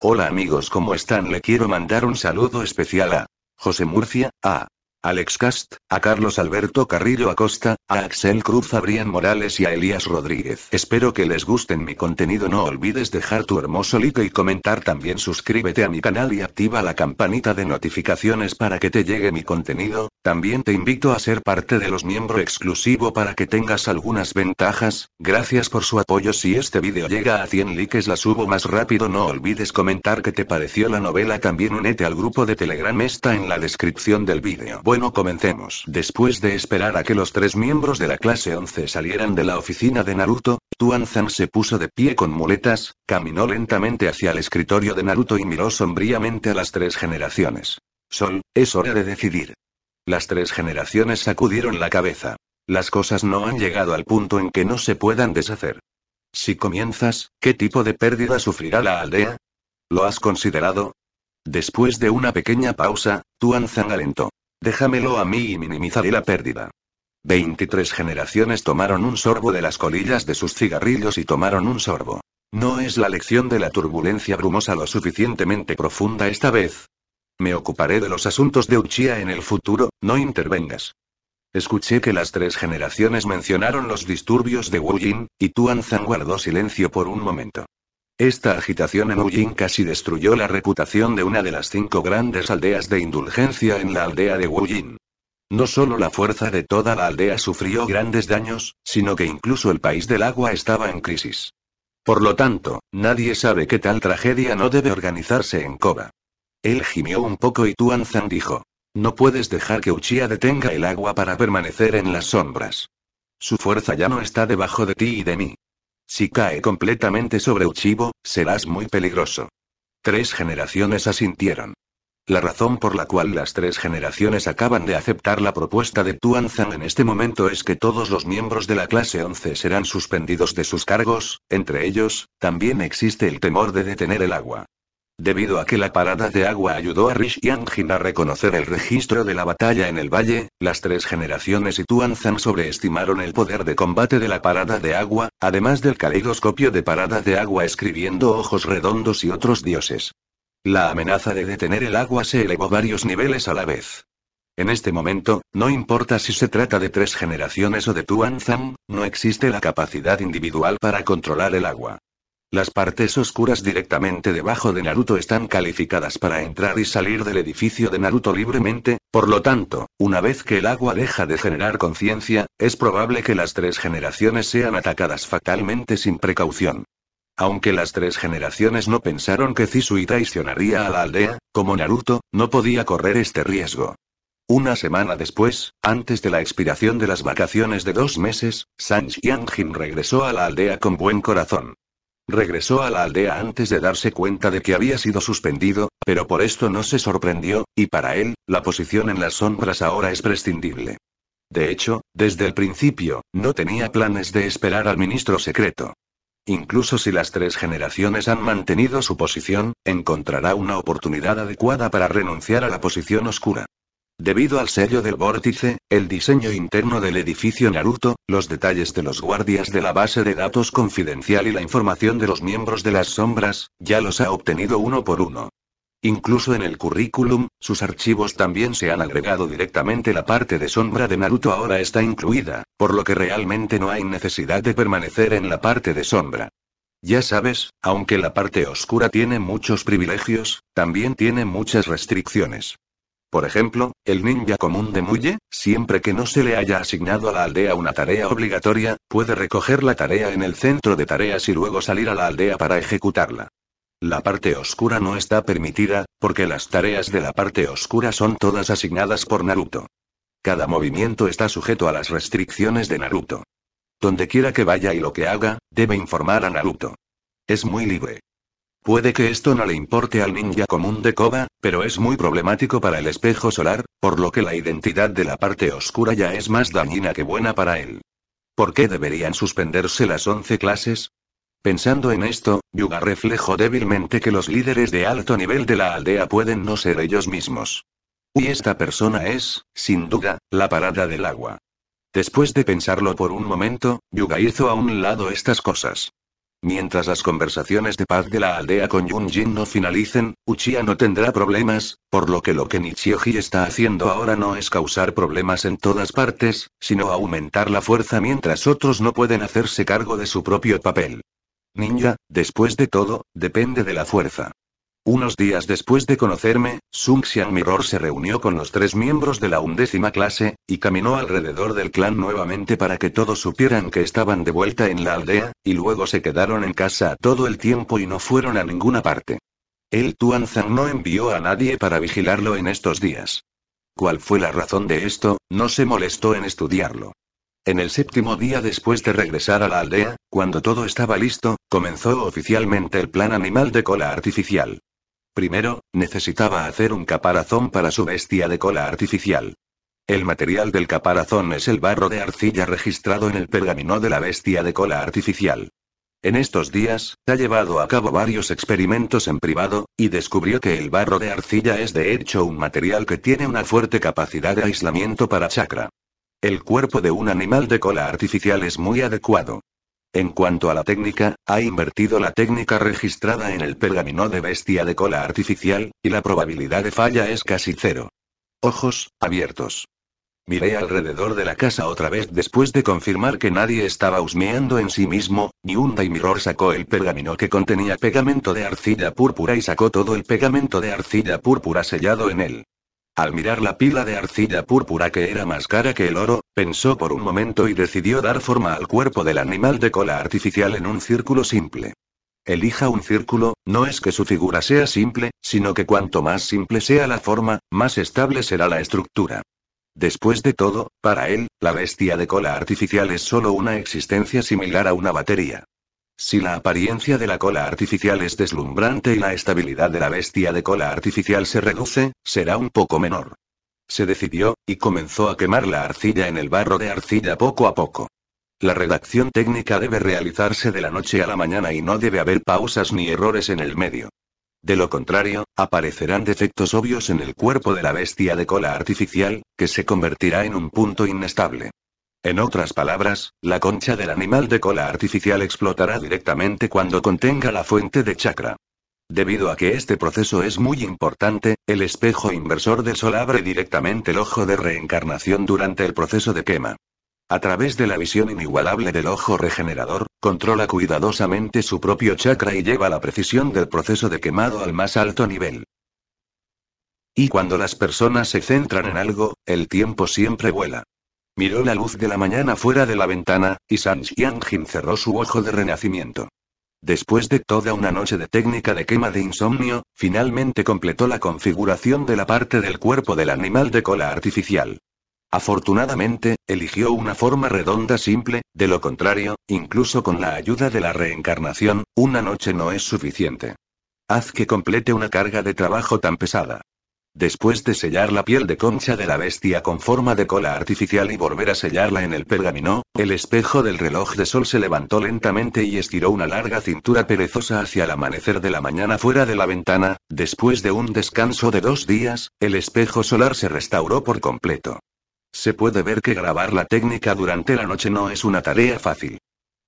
Hola amigos, ¿cómo están? Le quiero mandar un saludo especial a José Murcia, a Alex Cast, a Carlos Alberto Carrillo Acosta, a Axel Cruz, a Brian Morales y a Elías Rodríguez. Espero que les gusten mi contenido. No olvides dejar tu hermoso like y comentar también. Suscríbete a mi canal y activa la campanita de notificaciones para que te llegue mi contenido. También te invito a ser parte de los miembros exclusivo para que tengas algunas ventajas. Gracias por su apoyo. Si este vídeo llega a 100 likes la subo más rápido. No olvides comentar que te pareció la novela. También únete al grupo de Telegram. Está en la descripción del vídeo. Bueno, comencemos. Después de esperar a que los tres miembros de la clase 11 salieran de la oficina de Naruto, Tuanzan se puso de pie con muletas, caminó lentamente hacia el escritorio de Naruto y miró sombríamente a las tres generaciones. Sol, es hora de decidir. Las tres generaciones sacudieron la cabeza. Las cosas no han llegado al punto en que no se puedan deshacer. Si comienzas, ¿qué tipo de pérdida sufrirá la aldea? ¿Lo has considerado? Después de una pequeña pausa, Tuanzan alentó. Déjamelo a mí y minimizaré la pérdida. 23 generaciones tomaron un sorbo de las colillas de sus cigarrillos y tomaron un sorbo. No es la lección de la turbulencia brumosa lo suficientemente profunda esta vez. Me ocuparé de los asuntos de Uchia en el futuro, no intervengas. Escuché que las tres generaciones mencionaron los disturbios de Jin y Tuan Zhang guardó silencio por un momento. Esta agitación en uyin casi destruyó la reputación de una de las cinco grandes aldeas de indulgencia en la aldea de Wuyin. No solo la fuerza de toda la aldea sufrió grandes daños, sino que incluso el país del agua estaba en crisis. Por lo tanto, nadie sabe que tal tragedia no debe organizarse en Koba. Él gimió un poco y Tuanzan dijo. No puedes dejar que Uchia detenga el agua para permanecer en las sombras. Su fuerza ya no está debajo de ti y de mí. Si cae completamente sobre Uchibo, serás muy peligroso. Tres generaciones asintieron. La razón por la cual las tres generaciones acaban de aceptar la propuesta de Tuan en este momento es que todos los miembros de la clase 11 serán suspendidos de sus cargos, entre ellos, también existe el temor de detener el agua. Debido a que la parada de agua ayudó a Rish y a reconocer el registro de la batalla en el valle, las tres generaciones y Tuanzan sobreestimaron el poder de combate de la parada de agua, además del caleidoscopio de parada de agua escribiendo ojos redondos y otros dioses. La amenaza de detener el agua se elevó varios niveles a la vez. En este momento, no importa si se trata de tres generaciones o de Tuanzam, no existe la capacidad individual para controlar el agua. Las partes oscuras directamente debajo de Naruto están calificadas para entrar y salir del edificio de Naruto libremente, por lo tanto, una vez que el agua deja de generar conciencia, es probable que las tres generaciones sean atacadas fatalmente sin precaución. Aunque las tres generaciones no pensaron que Zisui traicionaría a la aldea, como Naruto, no podía correr este riesgo. Una semana después, antes de la expiración de las vacaciones de dos meses, Yanjin regresó a la aldea con buen corazón. Regresó a la aldea antes de darse cuenta de que había sido suspendido, pero por esto no se sorprendió, y para él, la posición en las sombras ahora es prescindible. De hecho, desde el principio, no tenía planes de esperar al ministro secreto. Incluso si las tres generaciones han mantenido su posición, encontrará una oportunidad adecuada para renunciar a la posición oscura. Debido al sello del vórtice, el diseño interno del edificio Naruto, los detalles de los guardias de la base de datos confidencial y la información de los miembros de las sombras, ya los ha obtenido uno por uno. Incluso en el currículum, sus archivos también se han agregado directamente la parte de sombra de Naruto ahora está incluida, por lo que realmente no hay necesidad de permanecer en la parte de sombra. Ya sabes, aunque la parte oscura tiene muchos privilegios, también tiene muchas restricciones. Por ejemplo, el ninja común de Muye, siempre que no se le haya asignado a la aldea una tarea obligatoria, puede recoger la tarea en el centro de tareas y luego salir a la aldea para ejecutarla. La parte oscura no está permitida, porque las tareas de la parte oscura son todas asignadas por Naruto. Cada movimiento está sujeto a las restricciones de Naruto. Donde quiera que vaya y lo que haga, debe informar a Naruto. Es muy libre. Puede que esto no le importe al ninja común de Koba, pero es muy problemático para el espejo solar, por lo que la identidad de la parte oscura ya es más dañina que buena para él. ¿Por qué deberían suspenderse las once clases? Pensando en esto, Yuga reflejó débilmente que los líderes de alto nivel de la aldea pueden no ser ellos mismos. Y esta persona es, sin duda, la parada del agua. Después de pensarlo por un momento, Yuga hizo a un lado estas cosas. Mientras las conversaciones de paz de la aldea con Yunjin no finalicen, Uchiha no tendrá problemas, por lo que lo que Nichioji está haciendo ahora no es causar problemas en todas partes, sino aumentar la fuerza mientras otros no pueden hacerse cargo de su propio papel. Ninja, después de todo, depende de la fuerza. Unos días después de conocerme, Sun Xian Mirror se reunió con los tres miembros de la undécima clase, y caminó alrededor del clan nuevamente para que todos supieran que estaban de vuelta en la aldea, y luego se quedaron en casa todo el tiempo y no fueron a ninguna parte. El Tuanzang no envió a nadie para vigilarlo en estos días. ¿Cuál fue la razón de esto? No se molestó en estudiarlo. En el séptimo día después de regresar a la aldea, cuando todo estaba listo, comenzó oficialmente el plan animal de cola artificial. Primero, necesitaba hacer un caparazón para su bestia de cola artificial. El material del caparazón es el barro de arcilla registrado en el pergamino de la bestia de cola artificial. En estos días, ha llevado a cabo varios experimentos en privado, y descubrió que el barro de arcilla es de hecho un material que tiene una fuerte capacidad de aislamiento para chakra. El cuerpo de un animal de cola artificial es muy adecuado. En cuanto a la técnica, ha invertido la técnica registrada en el pergamino de bestia de cola artificial, y la probabilidad de falla es casi cero. Ojos, abiertos. Miré alrededor de la casa otra vez después de confirmar que nadie estaba husmeando en sí mismo, y un Mirror sacó el pergamino que contenía pegamento de arcilla púrpura y sacó todo el pegamento de arcilla púrpura sellado en él. Al mirar la pila de arcilla púrpura que era más cara que el oro, pensó por un momento y decidió dar forma al cuerpo del animal de cola artificial en un círculo simple. Elija un círculo, no es que su figura sea simple, sino que cuanto más simple sea la forma, más estable será la estructura. Después de todo, para él, la bestia de cola artificial es solo una existencia similar a una batería. Si la apariencia de la cola artificial es deslumbrante y la estabilidad de la bestia de cola artificial se reduce, será un poco menor. Se decidió, y comenzó a quemar la arcilla en el barro de arcilla poco a poco. La redacción técnica debe realizarse de la noche a la mañana y no debe haber pausas ni errores en el medio. De lo contrario, aparecerán defectos obvios en el cuerpo de la bestia de cola artificial, que se convertirá en un punto inestable. En otras palabras, la concha del animal de cola artificial explotará directamente cuando contenga la fuente de chakra. Debido a que este proceso es muy importante, el espejo inversor del sol abre directamente el ojo de reencarnación durante el proceso de quema. A través de la visión inigualable del ojo regenerador, controla cuidadosamente su propio chakra y lleva la precisión del proceso de quemado al más alto nivel. Y cuando las personas se centran en algo, el tiempo siempre vuela. Miró la luz de la mañana fuera de la ventana, y San Jin cerró su ojo de renacimiento. Después de toda una noche de técnica de quema de insomnio, finalmente completó la configuración de la parte del cuerpo del animal de cola artificial. Afortunadamente, eligió una forma redonda simple, de lo contrario, incluso con la ayuda de la reencarnación, una noche no es suficiente. Haz que complete una carga de trabajo tan pesada. Después de sellar la piel de concha de la bestia con forma de cola artificial y volver a sellarla en el pergamino, el espejo del reloj de sol se levantó lentamente y estiró una larga cintura perezosa hacia el amanecer de la mañana fuera de la ventana. Después de un descanso de dos días, el espejo solar se restauró por completo. Se puede ver que grabar la técnica durante la noche no es una tarea fácil.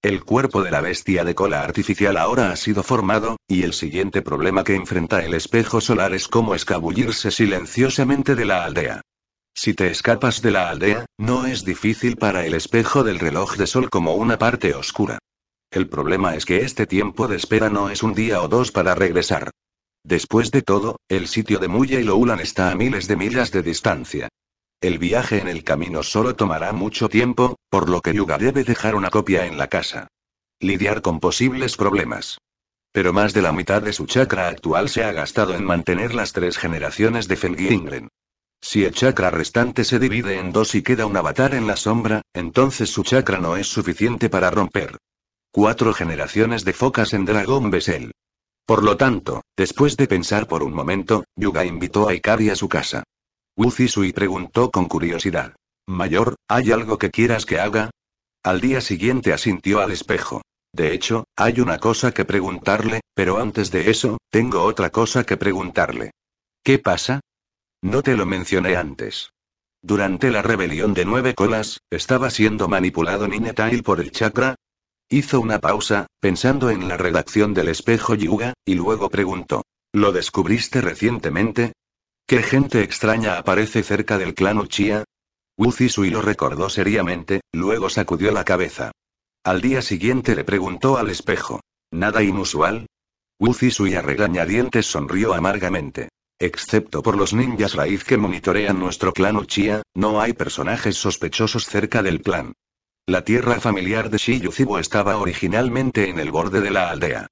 El cuerpo de la bestia de cola artificial ahora ha sido formado, y el siguiente problema que enfrenta el espejo solar es cómo escabullirse silenciosamente de la aldea. Si te escapas de la aldea, no es difícil para el espejo del reloj de sol como una parte oscura. El problema es que este tiempo de espera no es un día o dos para regresar. Después de todo, el sitio de Muya y Loulan está a miles de millas de distancia. El viaje en el camino solo tomará mucho tiempo, por lo que Yuga debe dejar una copia en la casa. Lidiar con posibles problemas. Pero más de la mitad de su chakra actual se ha gastado en mantener las tres generaciones de Felgringren. Si el chakra restante se divide en dos y queda un avatar en la sombra, entonces su chakra no es suficiente para romper. Cuatro generaciones de focas en Dragón Vessel. Por lo tanto, después de pensar por un momento, Yuga invitó a Ikari a su casa. Sui preguntó con curiosidad. Mayor, ¿hay algo que quieras que haga? Al día siguiente asintió al espejo. De hecho, hay una cosa que preguntarle, pero antes de eso, tengo otra cosa que preguntarle. ¿Qué pasa? No te lo mencioné antes. Durante la rebelión de nueve colas, estaba siendo manipulado Ninetail por el chakra. Hizo una pausa, pensando en la redacción del espejo Yuga, y luego preguntó. ¿Lo descubriste recientemente? ¿Qué gente extraña aparece cerca del clan Uchiha? Sui lo recordó seriamente, luego sacudió la cabeza. Al día siguiente le preguntó al espejo. ¿Nada inusual? Sui a regañadientes sonrió amargamente. Excepto por los ninjas raíz que monitorean nuestro clan Uchiha, no hay personajes sospechosos cerca del clan. La tierra familiar de Zibo estaba originalmente en el borde de la aldea.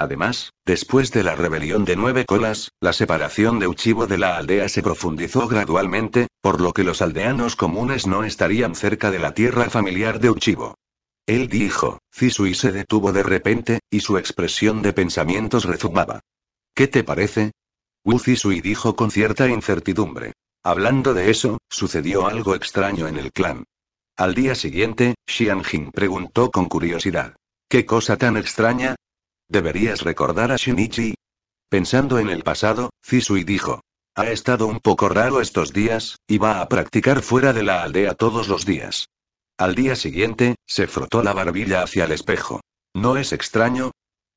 Además, después de la rebelión de Nueve Colas, la separación de Uchibo de la aldea se profundizó gradualmente, por lo que los aldeanos comunes no estarían cerca de la tierra familiar de Uchibo. Él dijo, Zisui se detuvo de repente, y su expresión de pensamientos rezumaba. ¿Qué te parece? Wu Zisui dijo con cierta incertidumbre. Hablando de eso, sucedió algo extraño en el clan. Al día siguiente, Xianjin preguntó con curiosidad. ¿Qué cosa tan extraña? Deberías recordar a Shinichi. Pensando en el pasado, Zisui dijo. Ha estado un poco raro estos días, y va a practicar fuera de la aldea todos los días. Al día siguiente, se frotó la barbilla hacia el espejo. ¿No es extraño?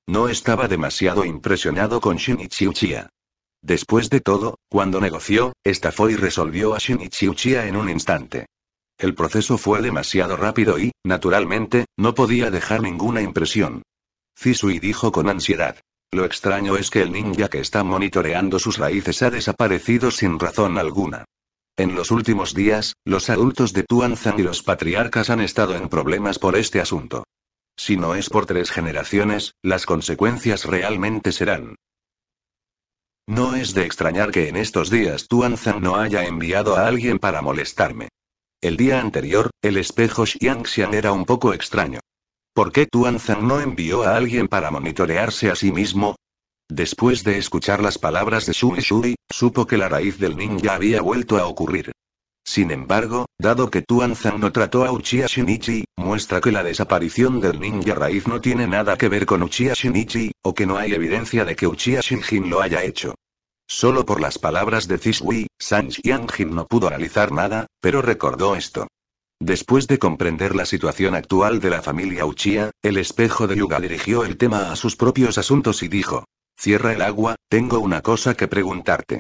No estaba demasiado impresionado con Shinichi Uchiha. Después de todo, cuando negoció, estafó y resolvió a Shinichi Uchiha en un instante. El proceso fue demasiado rápido y, naturalmente, no podía dejar ninguna impresión. Zisui dijo con ansiedad. Lo extraño es que el ninja que está monitoreando sus raíces ha desaparecido sin razón alguna. En los últimos días, los adultos de Tuanzan y los patriarcas han estado en problemas por este asunto. Si no es por tres generaciones, las consecuencias realmente serán. No es de extrañar que en estos días Tuanzan no haya enviado a alguien para molestarme. El día anterior, el espejo Xiangxian era un poco extraño. ¿Por qué Tuanzan no envió a alguien para monitorearse a sí mismo? Después de escuchar las palabras de Shui Shui, supo que la raíz del ninja había vuelto a ocurrir. Sin embargo, dado que Tuanzan no trató a Uchiha Shinichi, muestra que la desaparición del ninja raíz no tiene nada que ver con Uchiha Shinichi, o que no hay evidencia de que Uchiha Shinjin lo haya hecho. Solo por las palabras de Cisui, San no pudo analizar nada, pero recordó esto. Después de comprender la situación actual de la familia Uchiha, el espejo de Yuga dirigió el tema a sus propios asuntos y dijo. Cierra el agua, tengo una cosa que preguntarte.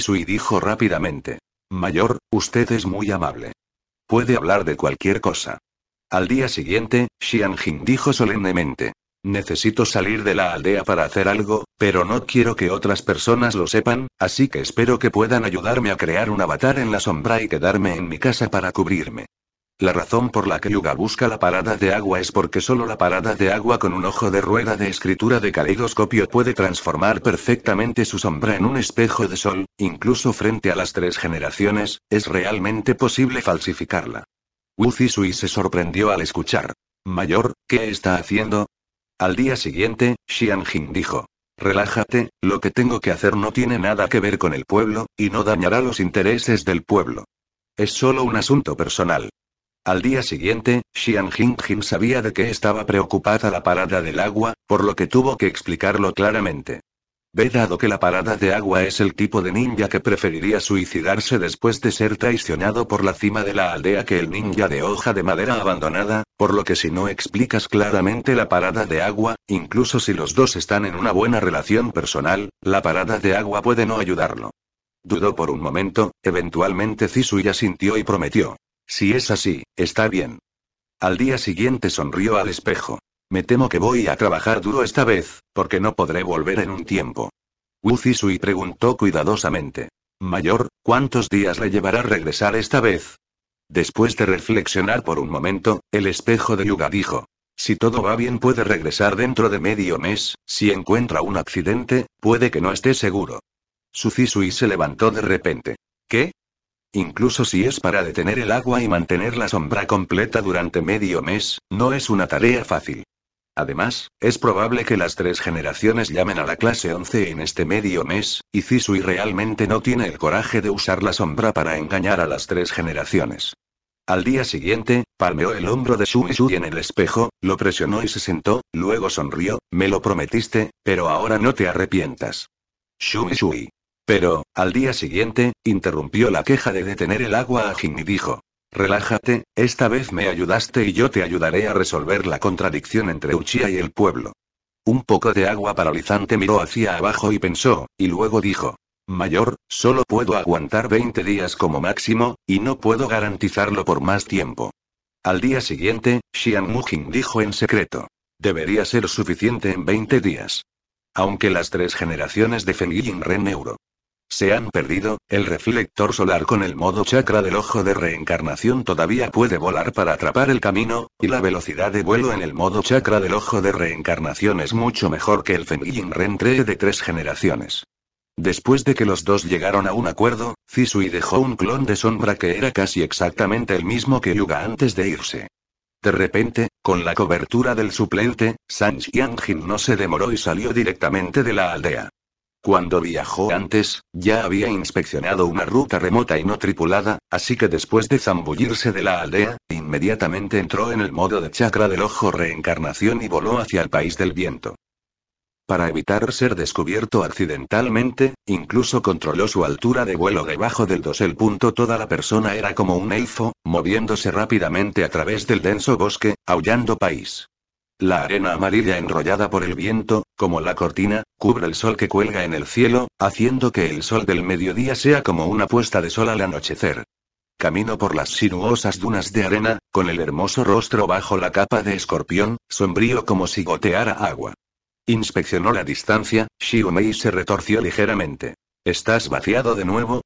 Sui dijo rápidamente. Mayor, usted es muy amable. Puede hablar de cualquier cosa. Al día siguiente, Jing dijo solemnemente. Necesito salir de la aldea para hacer algo, pero no quiero que otras personas lo sepan, así que espero que puedan ayudarme a crear un avatar en la sombra y quedarme en mi casa para cubrirme. La razón por la que Yuga busca la parada de agua es porque solo la parada de agua con un ojo de rueda de escritura de caleidoscopio puede transformar perfectamente su sombra en un espejo de sol, incluso frente a las tres generaciones, es realmente posible falsificarla. Sui se sorprendió al escuchar. Mayor, ¿qué está haciendo? Al día siguiente, Xian Jing dijo. Relájate, lo que tengo que hacer no tiene nada que ver con el pueblo, y no dañará los intereses del pueblo. Es solo un asunto personal. Al día siguiente, Xian Jin sabía de que estaba preocupada la parada del agua, por lo que tuvo que explicarlo claramente. Ve dado que la parada de agua es el tipo de ninja que preferiría suicidarse después de ser traicionado por la cima de la aldea que el ninja de hoja de madera abandonada, por lo que si no explicas claramente la parada de agua, incluso si los dos están en una buena relación personal, la parada de agua puede no ayudarlo. Dudó por un momento, eventualmente ya sintió y prometió. Si es así, está bien. Al día siguiente sonrió al espejo. Me temo que voy a trabajar duro esta vez, porque no podré volver en un tiempo. Wu preguntó cuidadosamente. Mayor, ¿cuántos días le llevará regresar esta vez? Después de reflexionar por un momento, el espejo de Yuga dijo. Si todo va bien puede regresar dentro de medio mes, si encuentra un accidente, puede que no esté seguro. Sucisui se levantó de repente. ¿Qué? Incluso si es para detener el agua y mantener la sombra completa durante medio mes, no es una tarea fácil. Además, es probable que las tres generaciones llamen a la clase 11 en este medio mes, y Cisui realmente no tiene el coraje de usar la sombra para engañar a las tres generaciones. Al día siguiente, palmeó el hombro de Shui Shui en el espejo, lo presionó y se sentó, luego sonrió, me lo prometiste, pero ahora no te arrepientas. Shui Shui. Pero, al día siguiente, interrumpió la queja de detener el agua a Jin y dijo, Relájate, esta vez me ayudaste y yo te ayudaré a resolver la contradicción entre Uchiha y el pueblo. Un poco de agua paralizante miró hacia abajo y pensó, y luego dijo. Mayor, solo puedo aguantar 20 días como máximo, y no puedo garantizarlo por más tiempo. Al día siguiente, Xian Mujin dijo en secreto. Debería ser suficiente en 20 días. Aunque las tres generaciones de Fengying Ren Neuro se han perdido, el reflector solar con el modo chakra del ojo de reencarnación todavía puede volar para atrapar el camino, y la velocidad de vuelo en el modo chakra del ojo de reencarnación es mucho mejor que el Ren 3 de tres generaciones. Después de que los dos llegaron a un acuerdo, Zisui dejó un clon de sombra que era casi exactamente el mismo que Yuga antes de irse. De repente, con la cobertura del suplente, Sanji Jin no se demoró y salió directamente de la aldea. Cuando viajó antes, ya había inspeccionado una ruta remota y no tripulada, así que después de zambullirse de la aldea, inmediatamente entró en el modo de chakra del ojo reencarnación y voló hacia el país del viento. Para evitar ser descubierto accidentalmente, incluso controló su altura de vuelo debajo del dosel. Punto toda la persona era como un elfo, moviéndose rápidamente a través del denso bosque, aullando país. La arena amarilla enrollada por el viento, como la cortina, cubre el sol que cuelga en el cielo, haciendo que el sol del mediodía sea como una puesta de sol al anochecer. Camino por las sinuosas dunas de arena, con el hermoso rostro bajo la capa de escorpión, sombrío como si goteara agua. Inspeccionó la distancia, Xiomei se retorció ligeramente. ¿Estás vaciado de nuevo?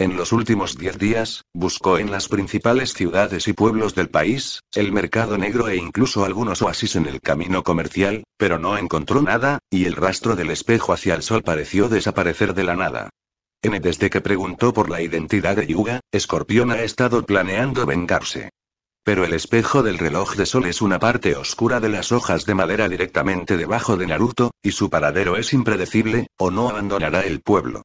En los últimos diez días, buscó en las principales ciudades y pueblos del país, el mercado negro e incluso algunos oasis en el camino comercial, pero no encontró nada, y el rastro del espejo hacia el sol pareció desaparecer de la nada. N. Desde que preguntó por la identidad de Yuga, Escorpión ha estado planeando vengarse. Pero el espejo del reloj de sol es una parte oscura de las hojas de madera directamente debajo de Naruto, y su paradero es impredecible, o no abandonará el pueblo.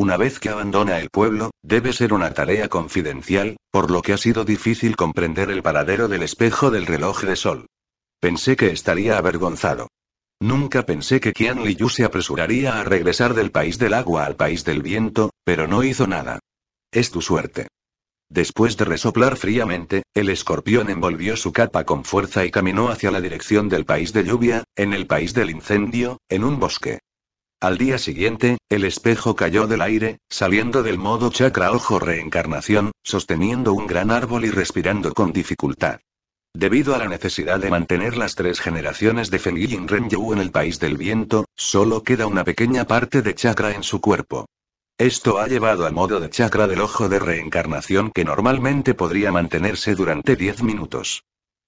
Una vez que abandona el pueblo, debe ser una tarea confidencial, por lo que ha sido difícil comprender el paradero del espejo del reloj de sol. Pensé que estaría avergonzado. Nunca pensé que Qian Yu se apresuraría a regresar del país del agua al país del viento, pero no hizo nada. Es tu suerte. Después de resoplar fríamente, el escorpión envolvió su capa con fuerza y caminó hacia la dirección del país de lluvia, en el país del incendio, en un bosque. Al día siguiente, el espejo cayó del aire, saliendo del modo chakra ojo reencarnación, sosteniendo un gran árbol y respirando con dificultad. Debido a la necesidad de mantener las tres generaciones de Ren Yu en el país del viento, solo queda una pequeña parte de chakra en su cuerpo. Esto ha llevado al modo de chakra del ojo de reencarnación que normalmente podría mantenerse durante 10 minutos.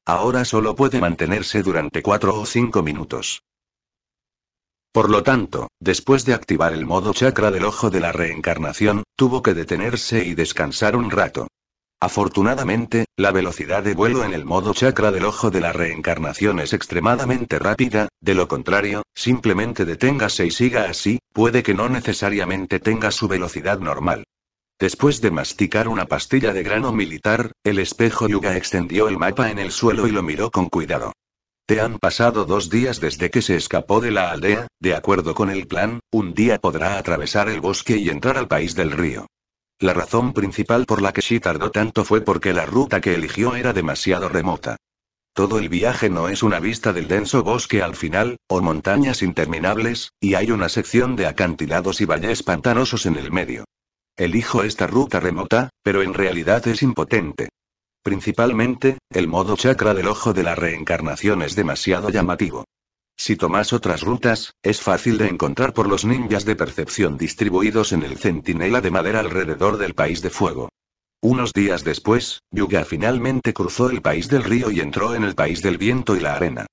Ahora solo puede mantenerse durante 4 o 5 minutos. Por lo tanto, después de activar el modo chakra del ojo de la reencarnación, tuvo que detenerse y descansar un rato. Afortunadamente, la velocidad de vuelo en el modo chakra del ojo de la reencarnación es extremadamente rápida, de lo contrario, simplemente deténgase y siga así, puede que no necesariamente tenga su velocidad normal. Después de masticar una pastilla de grano militar, el espejo Yuga extendió el mapa en el suelo y lo miró con cuidado han pasado dos días desde que se escapó de la aldea, de acuerdo con el plan, un día podrá atravesar el bosque y entrar al país del río. La razón principal por la que Shi tardó tanto fue porque la ruta que eligió era demasiado remota. Todo el viaje no es una vista del denso bosque al final, o montañas interminables, y hay una sección de acantilados y valles pantanosos en el medio. Elijo esta ruta remota, pero en realidad es impotente. Principalmente, el modo chakra del ojo de la reencarnación es demasiado llamativo. Si tomas otras rutas, es fácil de encontrar por los ninjas de percepción distribuidos en el centinela de madera alrededor del país de fuego. Unos días después, Yuga finalmente cruzó el país del río y entró en el país del viento y la arena.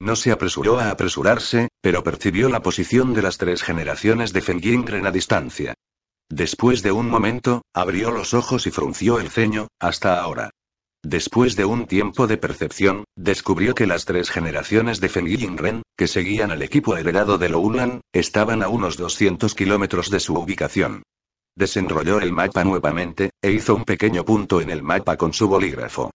No se apresuró a apresurarse, pero percibió la posición de las tres generaciones de Fengingren a distancia. Después de un momento, abrió los ojos y frunció el ceño, hasta ahora. Después de un tiempo de percepción, descubrió que las tres generaciones de Feng Ren, que seguían al equipo heredado de Loulan, estaban a unos 200 kilómetros de su ubicación. Desenrolló el mapa nuevamente, e hizo un pequeño punto en el mapa con su bolígrafo.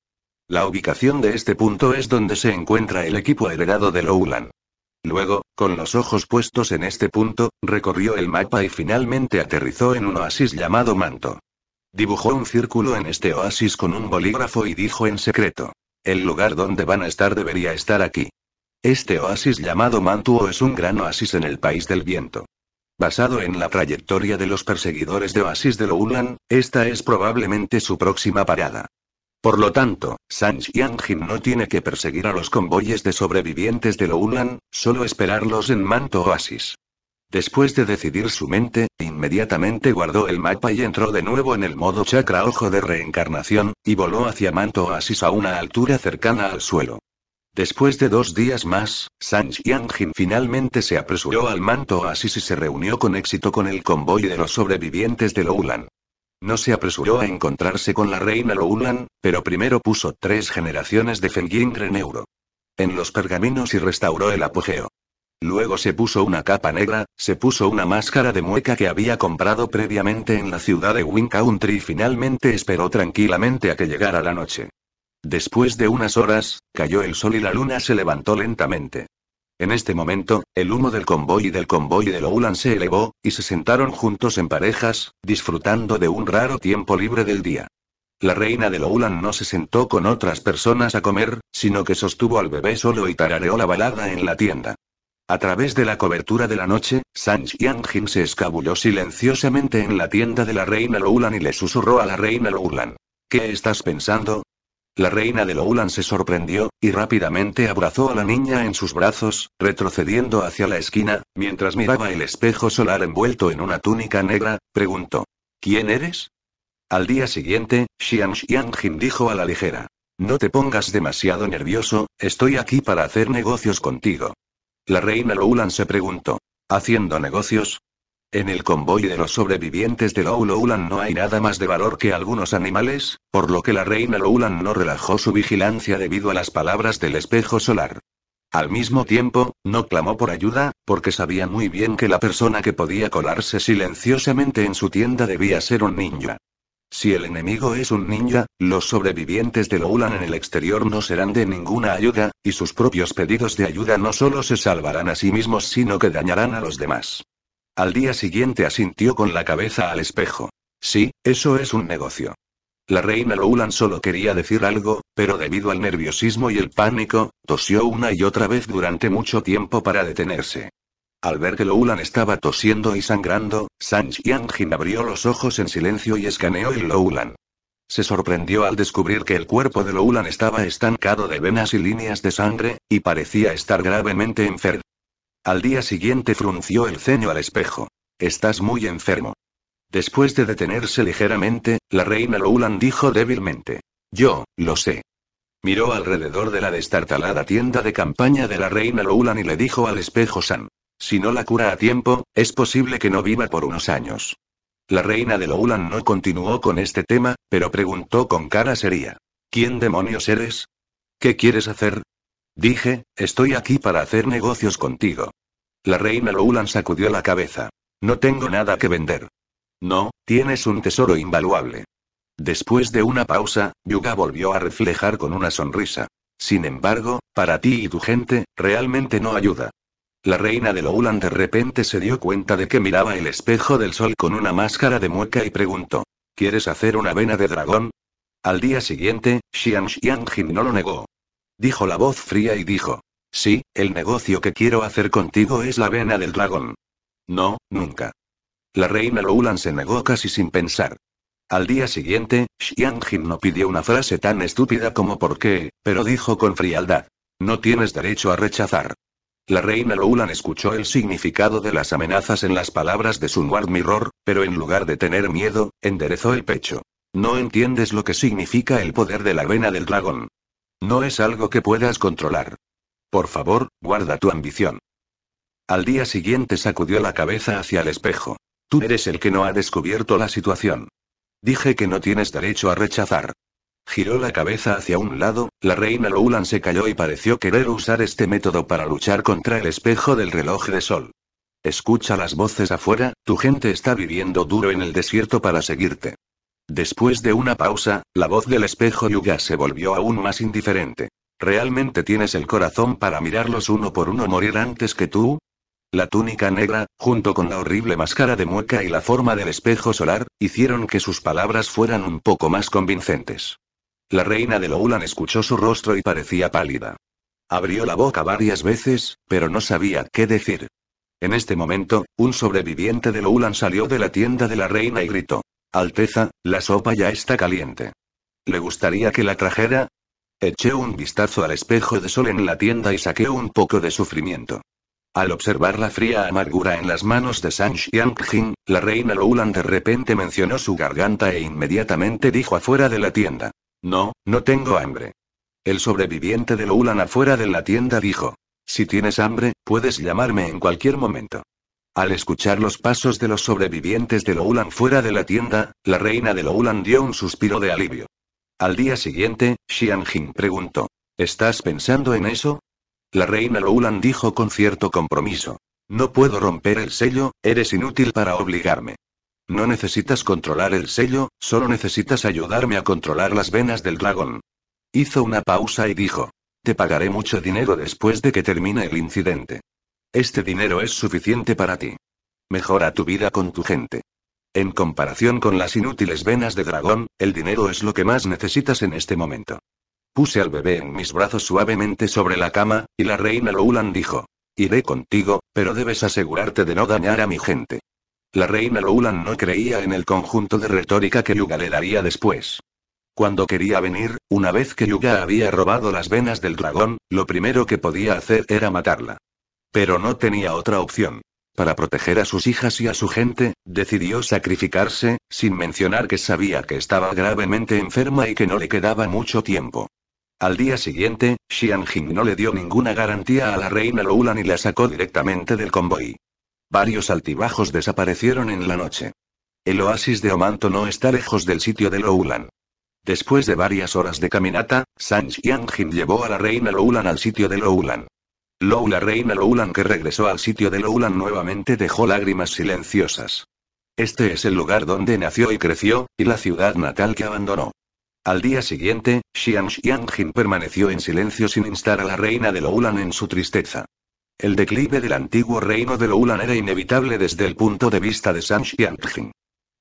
La ubicación de este punto es donde se encuentra el equipo heredado de Loulan. Luego, con los ojos puestos en este punto, recorrió el mapa y finalmente aterrizó en un oasis llamado Manto. Dibujó un círculo en este oasis con un bolígrafo y dijo en secreto. El lugar donde van a estar debería estar aquí. Este oasis llamado Mantuo es un gran oasis en el país del viento. Basado en la trayectoria de los perseguidores de Oasis de Loulan, esta es probablemente su próxima parada. Por lo tanto, San Jin no tiene que perseguir a los convoyes de sobrevivientes de Loulan, solo esperarlos en Manto Oasis. Después de decidir su mente, inmediatamente guardó el mapa y entró de nuevo en el modo chakra ojo de reencarnación, y voló hacia Manto Asis a una altura cercana al suelo. Después de dos días más, San Jin finalmente se apresuró al Manto Asis y se reunió con éxito con el convoy de los sobrevivientes de Loulan. No se apresuró a encontrarse con la reina Loulan, pero primero puso tres generaciones de en neuro en los pergaminos y restauró el apogeo. Luego se puso una capa negra, se puso una máscara de mueca que había comprado previamente en la ciudad de Wing Country y finalmente esperó tranquilamente a que llegara la noche. Después de unas horas, cayó el sol y la luna se levantó lentamente. En este momento, el humo del convoy y del convoy de Loulan se elevó, y se sentaron juntos en parejas, disfrutando de un raro tiempo libre del día. La reina de Loulan no se sentó con otras personas a comer, sino que sostuvo al bebé solo y tarareó la balada en la tienda. A través de la cobertura de la noche, Sang jin se escabulló silenciosamente en la tienda de la reina Loulan y le susurró a la reina Loulan. ¿Qué estás pensando? La reina de Loulan se sorprendió, y rápidamente abrazó a la niña en sus brazos, retrocediendo hacia la esquina, mientras miraba el espejo solar envuelto en una túnica negra, preguntó. ¿Quién eres? Al día siguiente, Xian jin dijo a la ligera. No te pongas demasiado nervioso, estoy aquí para hacer negocios contigo. La reina Loulan se preguntó. ¿Haciendo negocios? En el convoy de los sobrevivientes de Loulan no hay nada más de valor que algunos animales, por lo que la reina Loulan no relajó su vigilancia debido a las palabras del espejo solar. Al mismo tiempo, no clamó por ayuda, porque sabía muy bien que la persona que podía colarse silenciosamente en su tienda debía ser un niño. Si el enemigo es un ninja, los sobrevivientes de Loulan en el exterior no serán de ninguna ayuda, y sus propios pedidos de ayuda no solo se salvarán a sí mismos sino que dañarán a los demás. Al día siguiente asintió con la cabeza al espejo. Sí, eso es un negocio. La reina Loulan solo quería decir algo, pero debido al nerviosismo y el pánico, tosió una y otra vez durante mucho tiempo para detenerse. Al ver que Loulan estaba tosiendo y sangrando, San Jin abrió los ojos en silencio y escaneó el Loulan. Se sorprendió al descubrir que el cuerpo de Loulan estaba estancado de venas y líneas de sangre, y parecía estar gravemente enfermo. Al día siguiente frunció el ceño al espejo. Estás muy enfermo. Después de detenerse ligeramente, la reina Loulan dijo débilmente. Yo, lo sé. Miró alrededor de la destartalada tienda de campaña de la reina Loulan y le dijo al espejo San. Si no la cura a tiempo, es posible que no viva por unos años. La reina de Loulan no continuó con este tema, pero preguntó con cara seria. ¿Quién demonios eres? ¿Qué quieres hacer? Dije, estoy aquí para hacer negocios contigo. La reina Loulan sacudió la cabeza. No tengo nada que vender. No, tienes un tesoro invaluable. Después de una pausa, Yuga volvió a reflejar con una sonrisa. Sin embargo, para ti y tu gente, realmente no ayuda. La reina de Loulan de repente se dio cuenta de que miraba el espejo del sol con una máscara de mueca y preguntó: ¿Quieres hacer una vena de dragón? Al día siguiente, Xian Xianjin no lo negó. Dijo la voz fría y dijo: Sí, el negocio que quiero hacer contigo es la vena del dragón. No, nunca. La reina Loulan se negó casi sin pensar. Al día siguiente, Xianjin no pidió una frase tan estúpida como por qué, pero dijo con frialdad: No tienes derecho a rechazar. La reina Loulan escuchó el significado de las amenazas en las palabras de Sunward Mirror, pero en lugar de tener miedo, enderezó el pecho. No entiendes lo que significa el poder de la vena del dragón. No es algo que puedas controlar. Por favor, guarda tu ambición. Al día siguiente sacudió la cabeza hacia el espejo. Tú eres el que no ha descubierto la situación. Dije que no tienes derecho a rechazar. Giró la cabeza hacia un lado, la reina Loulan se calló y pareció querer usar este método para luchar contra el espejo del reloj de sol. Escucha las voces afuera, tu gente está viviendo duro en el desierto para seguirte. Después de una pausa, la voz del espejo Yuga se volvió aún más indiferente. ¿Realmente tienes el corazón para mirarlos uno por uno morir antes que tú? La túnica negra, junto con la horrible máscara de mueca y la forma del espejo solar, hicieron que sus palabras fueran un poco más convincentes. La reina de Loulan escuchó su rostro y parecía pálida. Abrió la boca varias veces, pero no sabía qué decir. En este momento, un sobreviviente de Loulan salió de la tienda de la reina y gritó. Alteza, la sopa ya está caliente. ¿Le gustaría que la trajera? Eché un vistazo al espejo de sol en la tienda y saqué un poco de sufrimiento. Al observar la fría amargura en las manos de San Xiangjin, la reina Loulan de repente mencionó su garganta e inmediatamente dijo afuera de la tienda. No, no tengo hambre. El sobreviviente de Loulan afuera de la tienda dijo. Si tienes hambre, puedes llamarme en cualquier momento. Al escuchar los pasos de los sobrevivientes de Loulan fuera de la tienda, la reina de Loulan dio un suspiro de alivio. Al día siguiente, Xianjin preguntó. ¿Estás pensando en eso? La reina Loulan dijo con cierto compromiso. No puedo romper el sello, eres inútil para obligarme. No necesitas controlar el sello, solo necesitas ayudarme a controlar las venas del dragón. Hizo una pausa y dijo. Te pagaré mucho dinero después de que termine el incidente. Este dinero es suficiente para ti. Mejora tu vida con tu gente. En comparación con las inútiles venas de dragón, el dinero es lo que más necesitas en este momento. Puse al bebé en mis brazos suavemente sobre la cama, y la reina Loulan dijo. Iré contigo, pero debes asegurarte de no dañar a mi gente. La reina Loulan no creía en el conjunto de retórica que Yuga le daría después. Cuando quería venir, una vez que Yuga había robado las venas del dragón, lo primero que podía hacer era matarla. Pero no tenía otra opción. Para proteger a sus hijas y a su gente, decidió sacrificarse, sin mencionar que sabía que estaba gravemente enferma y que no le quedaba mucho tiempo. Al día siguiente, Xianjing no le dio ninguna garantía a la reina Lulan y la sacó directamente del convoy. Varios altibajos desaparecieron en la noche. El oasis de Omanto no está lejos del sitio de Loulan. Después de varias horas de caminata, San Xianjin llevó a la reina Loulan al sitio de Loulan. Lou la reina Loulan que regresó al sitio de Loulan nuevamente dejó lágrimas silenciosas. Este es el lugar donde nació y creció, y la ciudad natal que abandonó. Al día siguiente, Xiang Xianjin permaneció en silencio sin instar a la reina de Loulan en su tristeza. El declive del antiguo reino de Loulan era inevitable desde el punto de vista de San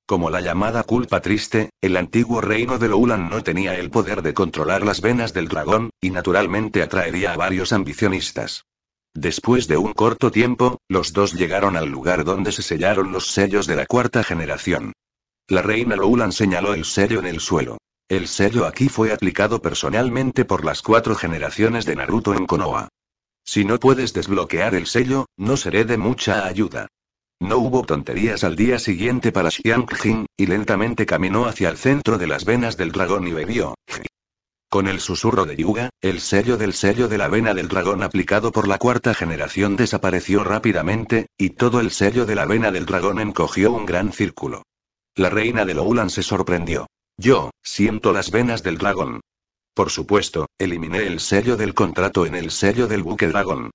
Como la llamada culpa triste, el antiguo reino de Loulan no tenía el poder de controlar las venas del dragón, y naturalmente atraería a varios ambicionistas. Después de un corto tiempo, los dos llegaron al lugar donde se sellaron los sellos de la cuarta generación. La reina Loulan señaló el sello en el suelo. El sello aquí fue aplicado personalmente por las cuatro generaciones de Naruto en Konoha. Si no puedes desbloquear el sello, no seré de mucha ayuda. No hubo tonterías al día siguiente para Xiang Jin, y lentamente caminó hacia el centro de las venas del dragón y bebió. Con el susurro de Yuga, el sello del sello de la vena del dragón aplicado por la cuarta generación desapareció rápidamente, y todo el sello de la vena del dragón encogió un gran círculo. La reina de Loulan se sorprendió. Yo, siento las venas del dragón. Por supuesto, eliminé el sello del contrato en el sello del buque dragón.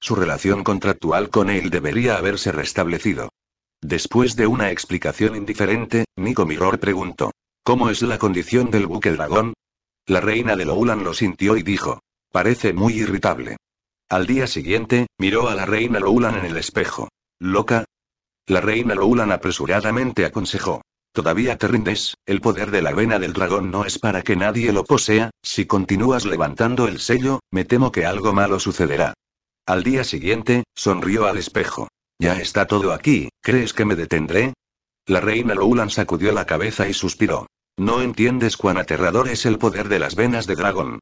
Su relación contractual con él debería haberse restablecido. Después de una explicación indiferente, Nico Mirror preguntó. ¿Cómo es la condición del buque dragón? La reina de Loulan lo sintió y dijo. Parece muy irritable. Al día siguiente, miró a la reina Loulan en el espejo. ¿Loca? La reina Loulan apresuradamente aconsejó. Todavía te rindes, el poder de la vena del dragón no es para que nadie lo posea, si continúas levantando el sello, me temo que algo malo sucederá. Al día siguiente, sonrió al espejo. Ya está todo aquí, ¿crees que me detendré? La reina Loulan sacudió la cabeza y suspiró. No entiendes cuán aterrador es el poder de las venas de dragón.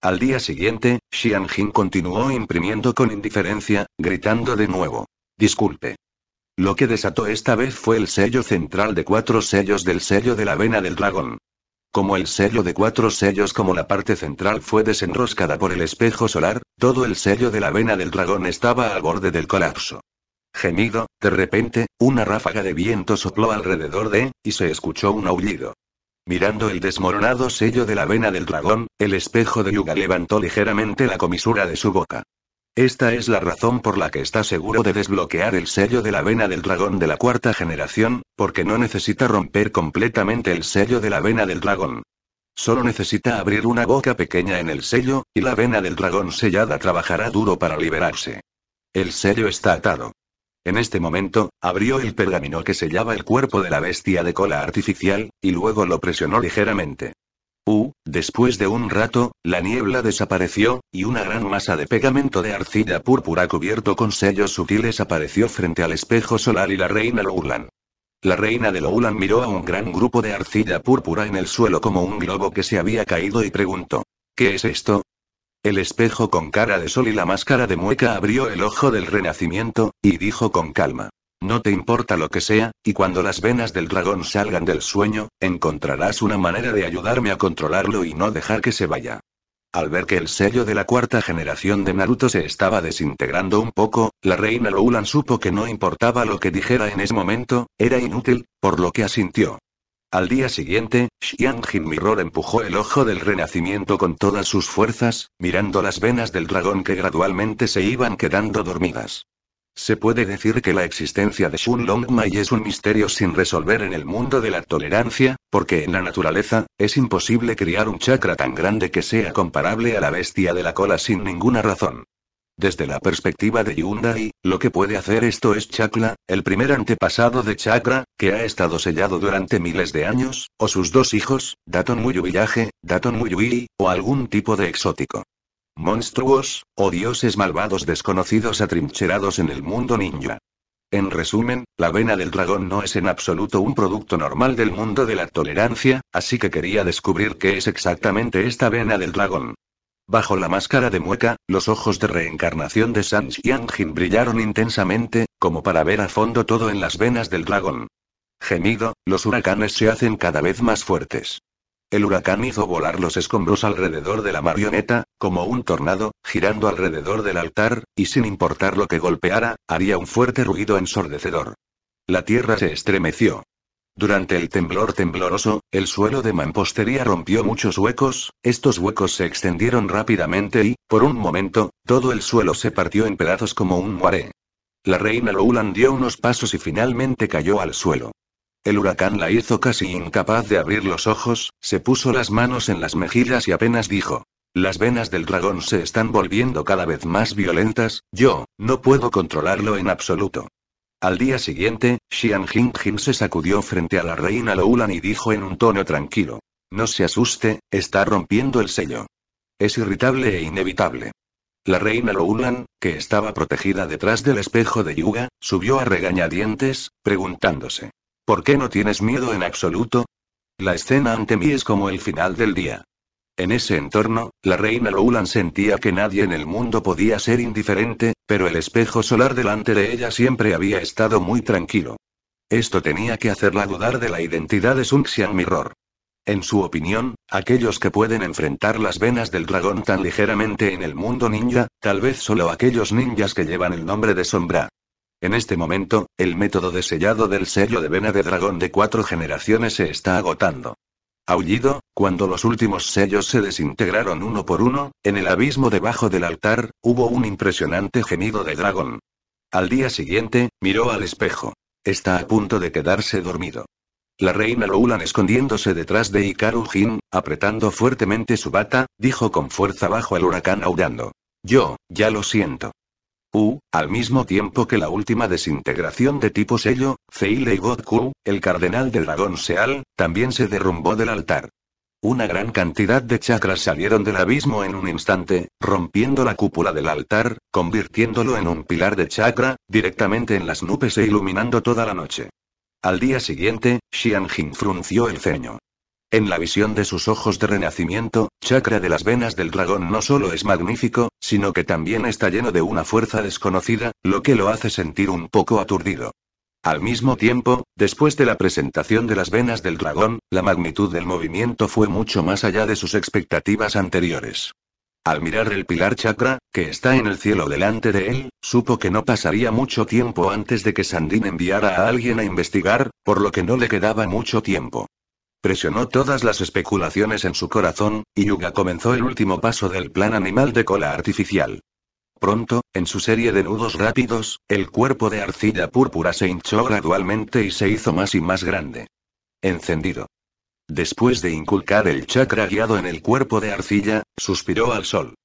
Al día siguiente, Xianjin continuó imprimiendo con indiferencia, gritando de nuevo. Disculpe. Lo que desató esta vez fue el sello central de cuatro sellos del sello de la vena del dragón. Como el sello de cuatro sellos como la parte central fue desenroscada por el espejo solar, todo el sello de la vena del dragón estaba al borde del colapso. Gemido, de repente, una ráfaga de viento sopló alrededor de, y se escuchó un aullido. Mirando el desmoronado sello de la vena del dragón, el espejo de Yuga levantó ligeramente la comisura de su boca. Esta es la razón por la que está seguro de desbloquear el sello de la vena del dragón de la cuarta generación, porque no necesita romper completamente el sello de la vena del dragón. Solo necesita abrir una boca pequeña en el sello, y la vena del dragón sellada trabajará duro para liberarse. El sello está atado. En este momento, abrió el pergamino que sellaba el cuerpo de la bestia de cola artificial, y luego lo presionó ligeramente. Uh, después de un rato, la niebla desapareció, y una gran masa de pegamento de arcilla púrpura cubierto con sellos sutiles apareció frente al espejo solar y la reina Loulan. La reina de Loulan miró a un gran grupo de arcilla púrpura en el suelo como un globo que se había caído y preguntó, ¿qué es esto? El espejo con cara de sol y la máscara de mueca abrió el ojo del renacimiento, y dijo con calma, no te importa lo que sea, y cuando las venas del dragón salgan del sueño, encontrarás una manera de ayudarme a controlarlo y no dejar que se vaya. Al ver que el sello de la cuarta generación de Naruto se estaba desintegrando un poco, la reina Loulan supo que no importaba lo que dijera en ese momento, era inútil, por lo que asintió. Al día siguiente, Xiang Mirror empujó el ojo del renacimiento con todas sus fuerzas, mirando las venas del dragón que gradualmente se iban quedando dormidas. Se puede decir que la existencia de Shun Long Mai es un misterio sin resolver en el mundo de la tolerancia, porque en la naturaleza, es imposible criar un chakra tan grande que sea comparable a la bestia de la cola sin ninguna razón. Desde la perspectiva de Hyundai, lo que puede hacer esto es Chakla, el primer antepasado de Chakra, que ha estado sellado durante miles de años, o sus dos hijos, Daton Villaje, Daton Muyui, o algún tipo de exótico monstruos, o oh dioses malvados desconocidos atrincherados en el mundo ninja. En resumen, la vena del dragón no es en absoluto un producto normal del mundo de la tolerancia, así que quería descubrir qué es exactamente esta vena del dragón. Bajo la máscara de mueca, los ojos de reencarnación de y Angin brillaron intensamente, como para ver a fondo todo en las venas del dragón. Gemido, los huracanes se hacen cada vez más fuertes. El huracán hizo volar los escombros alrededor de la marioneta, como un tornado, girando alrededor del altar, y sin importar lo que golpeara, haría un fuerte ruido ensordecedor. La tierra se estremeció. Durante el temblor tembloroso, el suelo de mampostería rompió muchos huecos, estos huecos se extendieron rápidamente y, por un momento, todo el suelo se partió en pedazos como un muaré. La reina Loulan dio unos pasos y finalmente cayó al suelo. El huracán la hizo casi incapaz de abrir los ojos, se puso las manos en las mejillas y apenas dijo. Las venas del dragón se están volviendo cada vez más violentas, yo, no puedo controlarlo en absoluto. Al día siguiente, Xian Jingjing se sacudió frente a la reina Loulan y dijo en un tono tranquilo. No se asuste, está rompiendo el sello. Es irritable e inevitable. La reina Loulan, que estaba protegida detrás del espejo de Yuga, subió a regañadientes, preguntándose. ¿Por qué no tienes miedo en absoluto? La escena ante mí es como el final del día. En ese entorno, la reina Loulan sentía que nadie en el mundo podía ser indiferente, pero el espejo solar delante de ella siempre había estado muy tranquilo. Esto tenía que hacerla dudar de la identidad de Sun Xian Mirror. En su opinión, aquellos que pueden enfrentar las venas del dragón tan ligeramente en el mundo ninja, tal vez solo aquellos ninjas que llevan el nombre de Sombra, en este momento, el método de sellado del sello de vena de dragón de cuatro generaciones se está agotando. Aullido, cuando los últimos sellos se desintegraron uno por uno, en el abismo debajo del altar, hubo un impresionante gemido de dragón. Al día siguiente, miró al espejo. Está a punto de quedarse dormido. La reina Loulan escondiéndose detrás de Ikaru Jin, apretando fuertemente su bata, dijo con fuerza bajo el huracán aullando. Yo, ya lo siento al mismo tiempo que la última desintegración de tipo sello, Zeile Godku, el cardenal del dragón Seal, también se derrumbó del altar. Una gran cantidad de chakras salieron del abismo en un instante, rompiendo la cúpula del altar, convirtiéndolo en un pilar de chakra, directamente en las nubes e iluminando toda la noche. Al día siguiente, Xianjin frunció el ceño. En la visión de sus ojos de renacimiento, chakra de las venas del dragón no solo es magnífico, sino que también está lleno de una fuerza desconocida, lo que lo hace sentir un poco aturdido. Al mismo tiempo, después de la presentación de las venas del dragón, la magnitud del movimiento fue mucho más allá de sus expectativas anteriores. Al mirar el pilar chakra, que está en el cielo delante de él, supo que no pasaría mucho tiempo antes de que Sandin enviara a alguien a investigar, por lo que no le quedaba mucho tiempo. Presionó todas las especulaciones en su corazón, y Yuga comenzó el último paso del plan animal de cola artificial. Pronto, en su serie de nudos rápidos, el cuerpo de arcilla púrpura se hinchó gradualmente y se hizo más y más grande. Encendido. Después de inculcar el chakra guiado en el cuerpo de arcilla, suspiró al sol.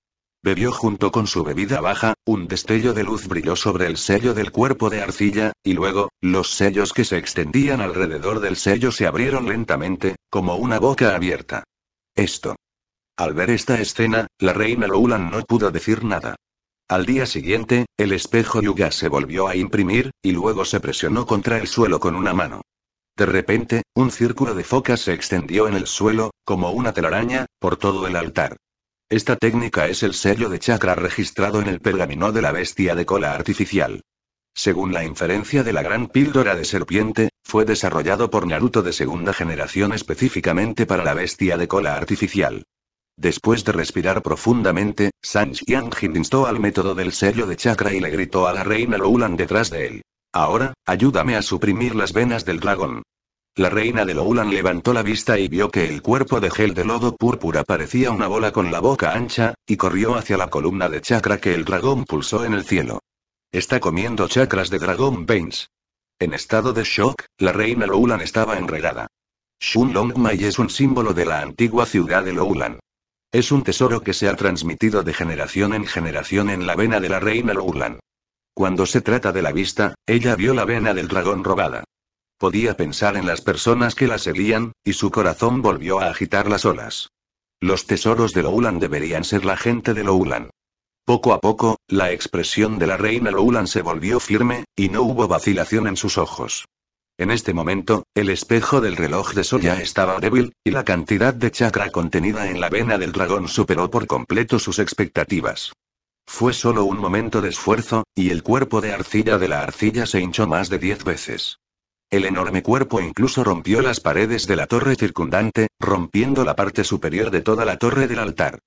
Bebió junto con su bebida baja, un destello de luz brilló sobre el sello del cuerpo de arcilla, y luego, los sellos que se extendían alrededor del sello se abrieron lentamente, como una boca abierta. Esto. Al ver esta escena, la reina Loulan no pudo decir nada. Al día siguiente, el espejo Yuga se volvió a imprimir, y luego se presionó contra el suelo con una mano. De repente, un círculo de focas se extendió en el suelo, como una telaraña, por todo el altar. Esta técnica es el sello de chakra registrado en el pergamino de la bestia de cola artificial. Según la inferencia de la gran píldora de serpiente, fue desarrollado por Naruto de segunda generación específicamente para la bestia de cola artificial. Después de respirar profundamente, San instó al método del sello de chakra y le gritó a la reina Loulan detrás de él. Ahora, ayúdame a suprimir las venas del dragón. La reina de Loulan levantó la vista y vio que el cuerpo de gel de lodo púrpura parecía una bola con la boca ancha, y corrió hacia la columna de chakra que el dragón pulsó en el cielo. Está comiendo chakras de dragón Veins. En estado de shock, la reina Loulan estaba enredada. Shun Mai es un símbolo de la antigua ciudad de Loulan. Es un tesoro que se ha transmitido de generación en generación en la vena de la reina Loulan. Cuando se trata de la vista, ella vio la vena del dragón robada. Podía pensar en las personas que la seguían, y su corazón volvió a agitar las olas. Los tesoros de Loulan deberían ser la gente de Loulan. Poco a poco, la expresión de la reina Loulan se volvió firme, y no hubo vacilación en sus ojos. En este momento, el espejo del reloj de sol ya estaba débil, y la cantidad de chakra contenida en la vena del dragón superó por completo sus expectativas. Fue solo un momento de esfuerzo, y el cuerpo de arcilla de la arcilla se hinchó más de diez veces. El enorme cuerpo incluso rompió las paredes de la torre circundante, rompiendo la parte superior de toda la torre del altar.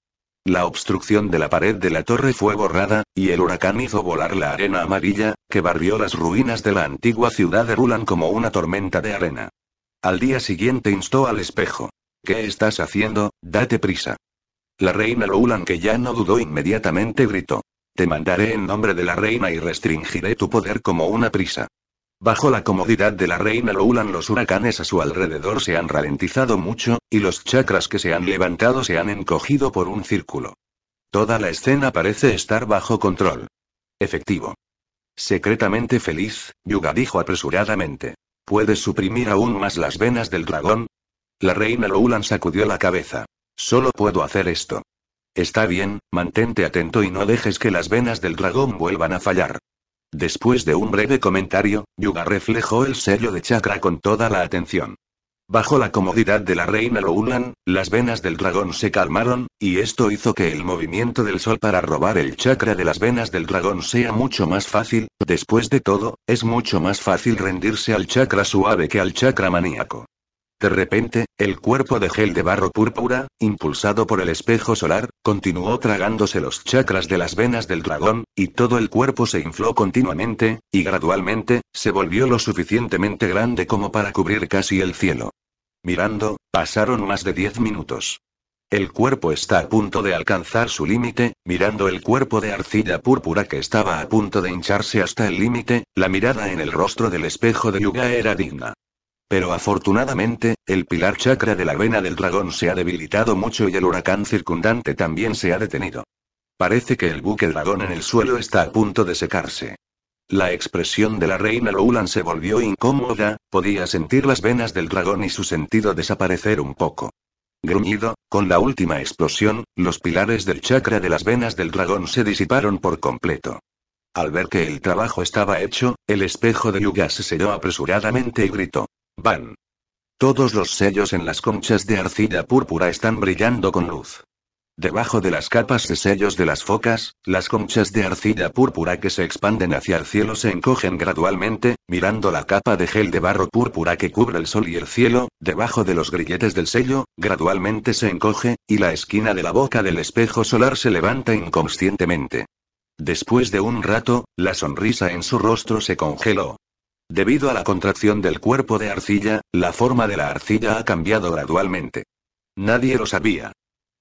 La obstrucción de la pared de la torre fue borrada, y el huracán hizo volar la arena amarilla, que barrió las ruinas de la antigua ciudad de Rulan como una tormenta de arena. Al día siguiente instó al espejo. ¿Qué estás haciendo? Date prisa. La reina Rulan que ya no dudó inmediatamente gritó. Te mandaré en nombre de la reina y restringiré tu poder como una prisa. Bajo la comodidad de la reina Loulan los huracanes a su alrededor se han ralentizado mucho, y los chakras que se han levantado se han encogido por un círculo. Toda la escena parece estar bajo control. Efectivo. Secretamente feliz, Yuga dijo apresuradamente. ¿Puedes suprimir aún más las venas del dragón? La reina Loulan sacudió la cabeza. Solo puedo hacer esto. Está bien, mantente atento y no dejes que las venas del dragón vuelvan a fallar. Después de un breve comentario, Yuga reflejó el sello de chakra con toda la atención. Bajo la comodidad de la reina Loulan, las venas del dragón se calmaron, y esto hizo que el movimiento del sol para robar el chakra de las venas del dragón sea mucho más fácil, después de todo, es mucho más fácil rendirse al chakra suave que al chakra maníaco. De repente, el cuerpo de gel de barro púrpura, impulsado por el espejo solar, continuó tragándose los chakras de las venas del dragón, y todo el cuerpo se infló continuamente, y gradualmente, se volvió lo suficientemente grande como para cubrir casi el cielo. Mirando, pasaron más de diez minutos. El cuerpo está a punto de alcanzar su límite, mirando el cuerpo de arcilla púrpura que estaba a punto de hincharse hasta el límite, la mirada en el rostro del espejo de Yuga era digna. Pero afortunadamente, el pilar chakra de la vena del dragón se ha debilitado mucho y el huracán circundante también se ha detenido. Parece que el buque dragón en el suelo está a punto de secarse. La expresión de la reina Loulan se volvió incómoda, podía sentir las venas del dragón y su sentido desaparecer un poco. Gruñido, con la última explosión, los pilares del chakra de las venas del dragón se disiparon por completo. Al ver que el trabajo estaba hecho, el espejo de Yuga se selló apresuradamente y gritó. Van. Todos los sellos en las conchas de arcilla púrpura están brillando con luz. Debajo de las capas de sellos de las focas, las conchas de arcilla púrpura que se expanden hacia el cielo se encogen gradualmente, mirando la capa de gel de barro púrpura que cubre el sol y el cielo, debajo de los grilletes del sello, gradualmente se encoge, y la esquina de la boca del espejo solar se levanta inconscientemente. Después de un rato, la sonrisa en su rostro se congeló. Debido a la contracción del cuerpo de arcilla, la forma de la arcilla ha cambiado gradualmente. Nadie lo sabía.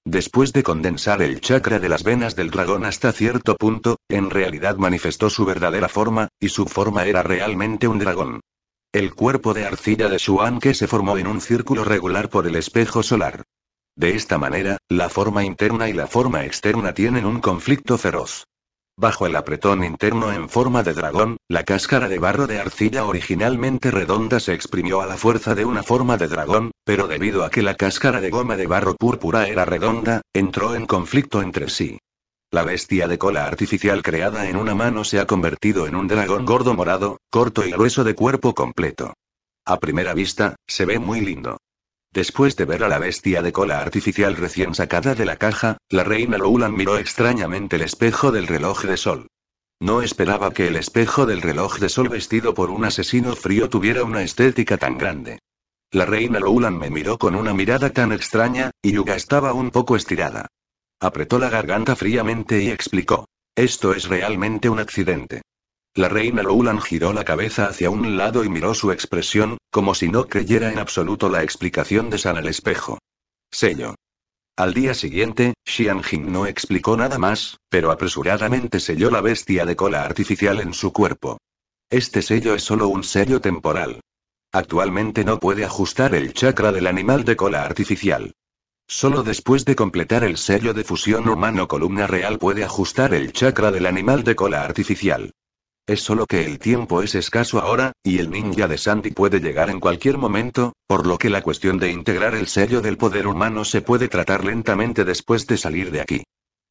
Después de condensar el chakra de las venas del dragón hasta cierto punto, en realidad manifestó su verdadera forma, y su forma era realmente un dragón. El cuerpo de arcilla de Shuan que se formó en un círculo regular por el espejo solar. De esta manera, la forma interna y la forma externa tienen un conflicto feroz. Bajo el apretón interno en forma de dragón, la cáscara de barro de arcilla originalmente redonda se exprimió a la fuerza de una forma de dragón, pero debido a que la cáscara de goma de barro púrpura era redonda, entró en conflicto entre sí. La bestia de cola artificial creada en una mano se ha convertido en un dragón gordo morado, corto y grueso de cuerpo completo. A primera vista, se ve muy lindo. Después de ver a la bestia de cola artificial recién sacada de la caja, la reina Loulan miró extrañamente el espejo del reloj de sol. No esperaba que el espejo del reloj de sol vestido por un asesino frío tuviera una estética tan grande. La reina Loulan me miró con una mirada tan extraña, y Yuga estaba un poco estirada. Apretó la garganta fríamente y explicó. Esto es realmente un accidente. La reina Lulan giró la cabeza hacia un lado y miró su expresión, como si no creyera en absoluto la explicación de San al espejo. Sello. Al día siguiente, Xian Jing no explicó nada más, pero apresuradamente selló la bestia de cola artificial en su cuerpo. Este sello es solo un sello temporal. Actualmente no puede ajustar el chakra del animal de cola artificial. Solo después de completar el sello de fusión humano-columna real puede ajustar el chakra del animal de cola artificial. Es solo que el tiempo es escaso ahora, y el ninja de Sandy puede llegar en cualquier momento, por lo que la cuestión de integrar el sello del poder humano se puede tratar lentamente después de salir de aquí.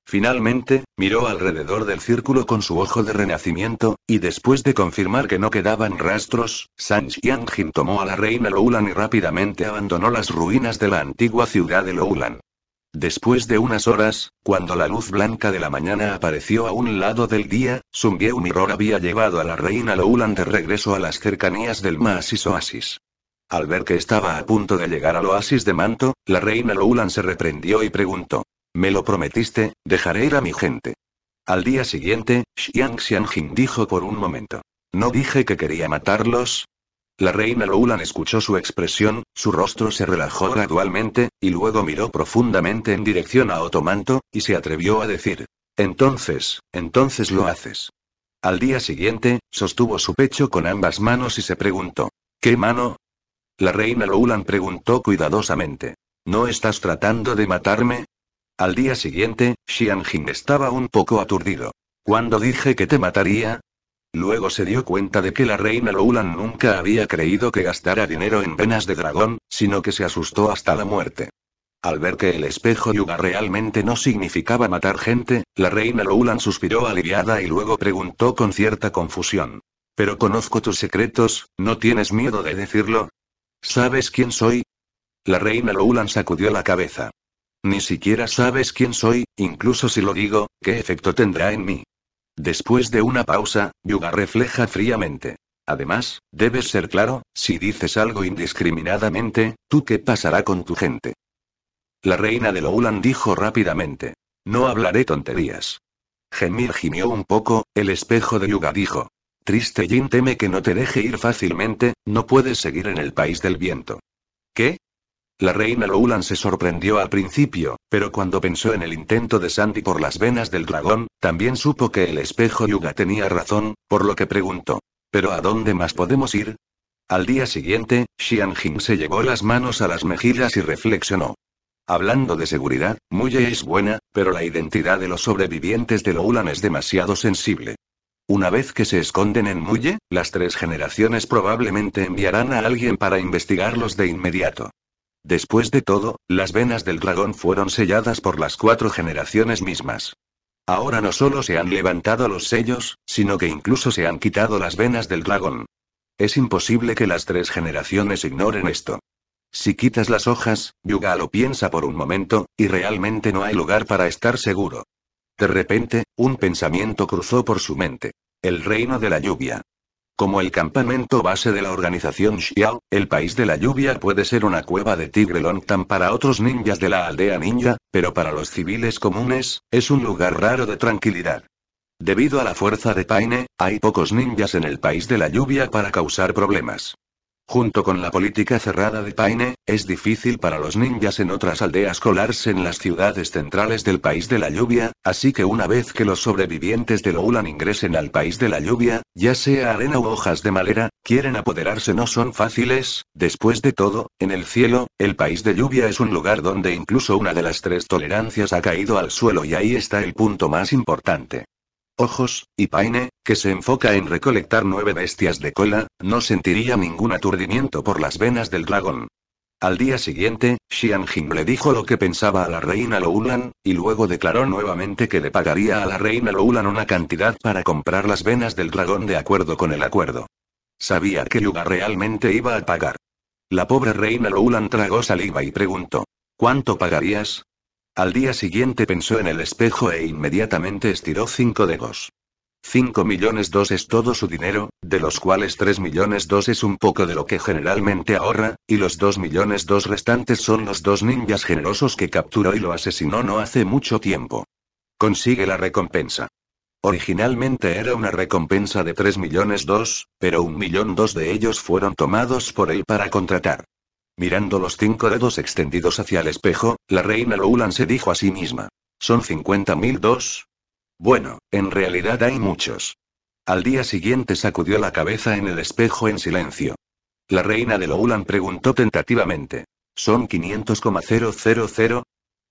Finalmente, miró alrededor del círculo con su ojo de renacimiento, y después de confirmar que no quedaban rastros, San Jin tomó a la reina Loulan y rápidamente abandonó las ruinas de la antigua ciudad de Loulan. Después de unas horas, cuando la luz blanca de la mañana apareció a un lado del día, un Mirror había llevado a la reina Loulan de regreso a las cercanías del Maasis Oasis. Al ver que estaba a punto de llegar al oasis de Manto, la reina Loulan se reprendió y preguntó. Me lo prometiste, dejaré ir a mi gente. Al día siguiente, Xiang Xianjing dijo por un momento. No dije que quería matarlos, la reina Loulan escuchó su expresión, su rostro se relajó gradualmente, y luego miró profundamente en dirección a Otomanto, y se atrevió a decir. Entonces, entonces lo haces. Al día siguiente, sostuvo su pecho con ambas manos y se preguntó. ¿Qué mano? La reina Loulan preguntó cuidadosamente. ¿No estás tratando de matarme? Al día siguiente, Xianjin estaba un poco aturdido. Cuando dije que te mataría? Luego se dio cuenta de que la reina Loulan nunca había creído que gastara dinero en venas de dragón, sino que se asustó hasta la muerte. Al ver que el espejo Yuga realmente no significaba matar gente, la reina Loulan suspiró aliviada y luego preguntó con cierta confusión. Pero conozco tus secretos, ¿no tienes miedo de decirlo? ¿Sabes quién soy? La reina Loulan sacudió la cabeza. Ni siquiera sabes quién soy, incluso si lo digo, ¿qué efecto tendrá en mí? Después de una pausa, Yuga refleja fríamente. Además, debes ser claro, si dices algo indiscriminadamente, ¿tú qué pasará con tu gente? La reina de Loulan dijo rápidamente. No hablaré tonterías. Gemir gimió un poco, el espejo de Yuga dijo. Triste Jin teme que no te deje ir fácilmente, no puedes seguir en el país del viento. ¿Qué? La reina Loulan se sorprendió al principio, pero cuando pensó en el intento de Sandy por las venas del dragón, también supo que el espejo Yuga tenía razón, por lo que preguntó. ¿Pero a dónde más podemos ir? Al día siguiente, Xian se llevó las manos a las mejillas y reflexionó. Hablando de seguridad, Muye es buena, pero la identidad de los sobrevivientes de Loulan es demasiado sensible. Una vez que se esconden en Muye, las tres generaciones probablemente enviarán a alguien para investigarlos de inmediato. Después de todo, las venas del dragón fueron selladas por las cuatro generaciones mismas. Ahora no solo se han levantado los sellos, sino que incluso se han quitado las venas del dragón. Es imposible que las tres generaciones ignoren esto. Si quitas las hojas, Yuga lo piensa por un momento, y realmente no hay lugar para estar seguro. De repente, un pensamiento cruzó por su mente. El reino de la lluvia. Como el campamento base de la organización Xiao, el país de la lluvia puede ser una cueva de tigre Longtan para otros ninjas de la aldea ninja, pero para los civiles comunes, es un lugar raro de tranquilidad. Debido a la fuerza de Paine, hay pocos ninjas en el país de la lluvia para causar problemas. Junto con la política cerrada de Paine, es difícil para los ninjas en otras aldeas colarse en las ciudades centrales del país de la lluvia, así que una vez que los sobrevivientes de Loulan ingresen al país de la lluvia, ya sea arena u hojas de madera, quieren apoderarse no son fáciles, después de todo, en el cielo, el país de lluvia es un lugar donde incluso una de las tres tolerancias ha caído al suelo y ahí está el punto más importante ojos, y Paine, que se enfoca en recolectar nueve bestias de cola, no sentiría ningún aturdimiento por las venas del dragón. Al día siguiente, Xianjin le dijo lo que pensaba a la reina Loulan, y luego declaró nuevamente que le pagaría a la reina Loulan una cantidad para comprar las venas del dragón de acuerdo con el acuerdo. Sabía que Yuga realmente iba a pagar. La pobre reina Loulan tragó saliva y preguntó. ¿Cuánto pagarías? Al día siguiente pensó en el espejo e inmediatamente estiró cinco dedos. 5 millones dos es todo su dinero, de los cuales 3 millones dos es un poco de lo que generalmente ahorra, y los 2 millones dos restantes son los dos ninjas generosos que capturó y lo asesinó no hace mucho tiempo. Consigue la recompensa. Originalmente era una recompensa de 3 millones dos, pero un millón dos de ellos fueron tomados por él para contratar. Mirando los cinco dedos extendidos hacia el espejo, la reina Loulan se dijo a sí misma. ¿Son 50.000 dos? Bueno, en realidad hay muchos. Al día siguiente sacudió la cabeza en el espejo en silencio. La reina de Loulan preguntó tentativamente. ¿Son 500,000?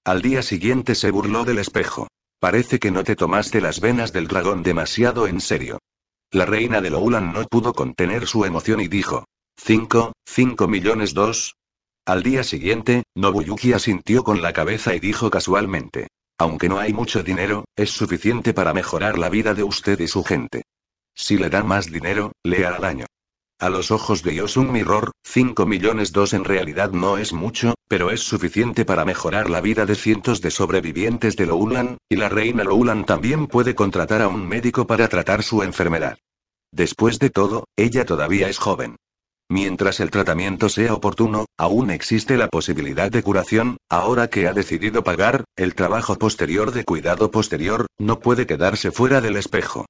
Al día siguiente se burló del espejo. Parece que no te tomaste las venas del dragón demasiado en serio. La reina de Loulan no pudo contener su emoción y dijo. 5, 5 millones dos. Al día siguiente, Nobuyuki asintió con la cabeza y dijo casualmente. Aunque no hay mucho dinero, es suficiente para mejorar la vida de usted y su gente. Si le da más dinero, le hará daño. A los ojos de Yosun Mirror, 5 millones 2 en realidad no es mucho, pero es suficiente para mejorar la vida de cientos de sobrevivientes de Loulan, y la reina Loulan también puede contratar a un médico para tratar su enfermedad. Después de todo, ella todavía es joven. Mientras el tratamiento sea oportuno, aún existe la posibilidad de curación, ahora que ha decidido pagar, el trabajo posterior de cuidado posterior, no puede quedarse fuera del espejo.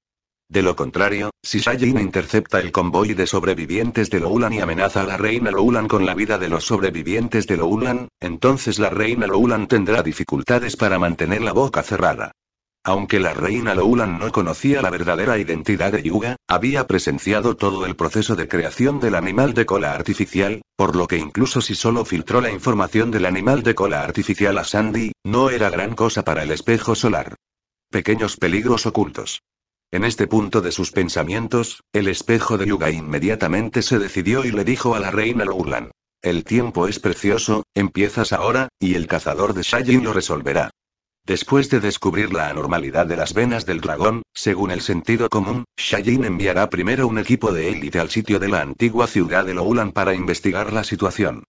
De lo contrario, si Sayin intercepta el convoy de sobrevivientes de Loulan y amenaza a la reina Loulan con la vida de los sobrevivientes de Loulan, entonces la reina Loulan tendrá dificultades para mantener la boca cerrada. Aunque la reina Loulan no conocía la verdadera identidad de Yuga, había presenciado todo el proceso de creación del animal de cola artificial, por lo que incluso si solo filtró la información del animal de cola artificial a Sandy, no era gran cosa para el espejo solar. Pequeños peligros ocultos. En este punto de sus pensamientos, el espejo de Yuga inmediatamente se decidió y le dijo a la reina Loulan. El tiempo es precioso, empiezas ahora, y el cazador de Shayin lo resolverá. Después de descubrir la anormalidad de las venas del dragón, según el sentido común, Shayin enviará primero un equipo de élite al sitio de la antigua ciudad de Loulan para investigar la situación.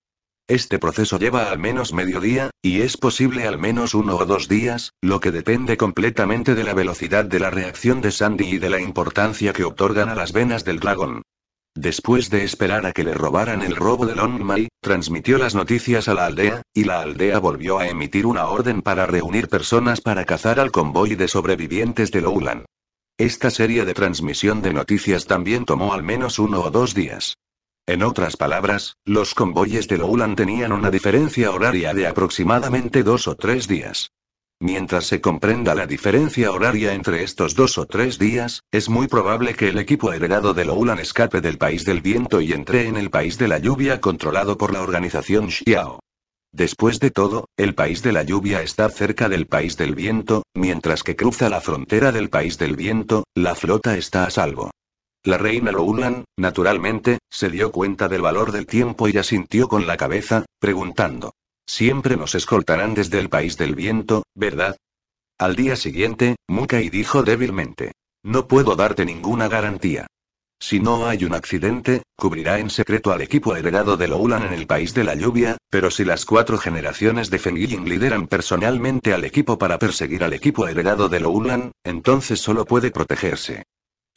Este proceso lleva al menos medio día, y es posible al menos uno o dos días, lo que depende completamente de la velocidad de la reacción de Sandy y de la importancia que otorgan a las venas del dragón. Después de esperar a que le robaran el robo de Longmay, transmitió las noticias a la aldea, y la aldea volvió a emitir una orden para reunir personas para cazar al convoy de sobrevivientes de Loulan. Esta serie de transmisión de noticias también tomó al menos uno o dos días. En otras palabras, los convoyes de Loulan tenían una diferencia horaria de aproximadamente dos o tres días. Mientras se comprenda la diferencia horaria entre estos dos o tres días, es muy probable que el equipo heredado de Loulan escape del país del viento y entre en el país de la lluvia controlado por la organización Xiao. Después de todo, el país de la lluvia está cerca del país del viento, mientras que cruza la frontera del país del viento, la flota está a salvo. La reina Loulan, naturalmente, se dio cuenta del valor del tiempo y asintió con la cabeza, preguntando. Siempre nos escoltarán desde el país del viento, ¿verdad? Al día siguiente, Mukai dijo débilmente. No puedo darte ninguna garantía. Si no hay un accidente, cubrirá en secreto al equipo heredado de Loulan en el país de la lluvia, pero si las cuatro generaciones de Fengying lideran personalmente al equipo para perseguir al equipo heredado de Loulan, entonces solo puede protegerse.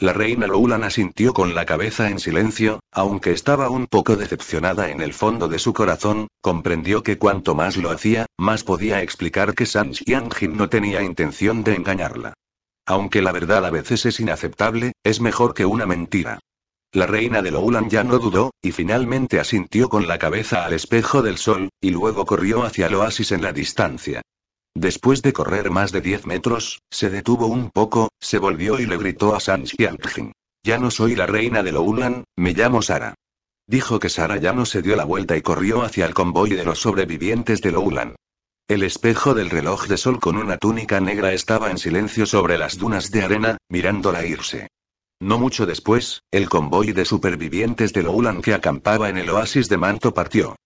La reina Loulan asintió con la cabeza en silencio, aunque estaba un poco decepcionada en el fondo de su corazón, comprendió que cuanto más lo hacía, más podía explicar que San no tenía intención de engañarla. Aunque la verdad a veces es inaceptable, es mejor que una mentira. La reina de Loulan ya no dudó, y finalmente asintió con la cabeza al espejo del sol, y luego corrió hacia el oasis en la distancia. Después de correr más de 10 metros, se detuvo un poco, se volvió y le gritó a San Xianjin. Ya no soy la reina de Loulan, me llamo Sara. Dijo que Sara ya no se dio la vuelta y corrió hacia el convoy de los sobrevivientes de Loulan. El espejo del reloj de sol con una túnica negra estaba en silencio sobre las dunas de arena, mirándola irse. No mucho después, el convoy de supervivientes de Loulan que acampaba en el oasis de Manto partió.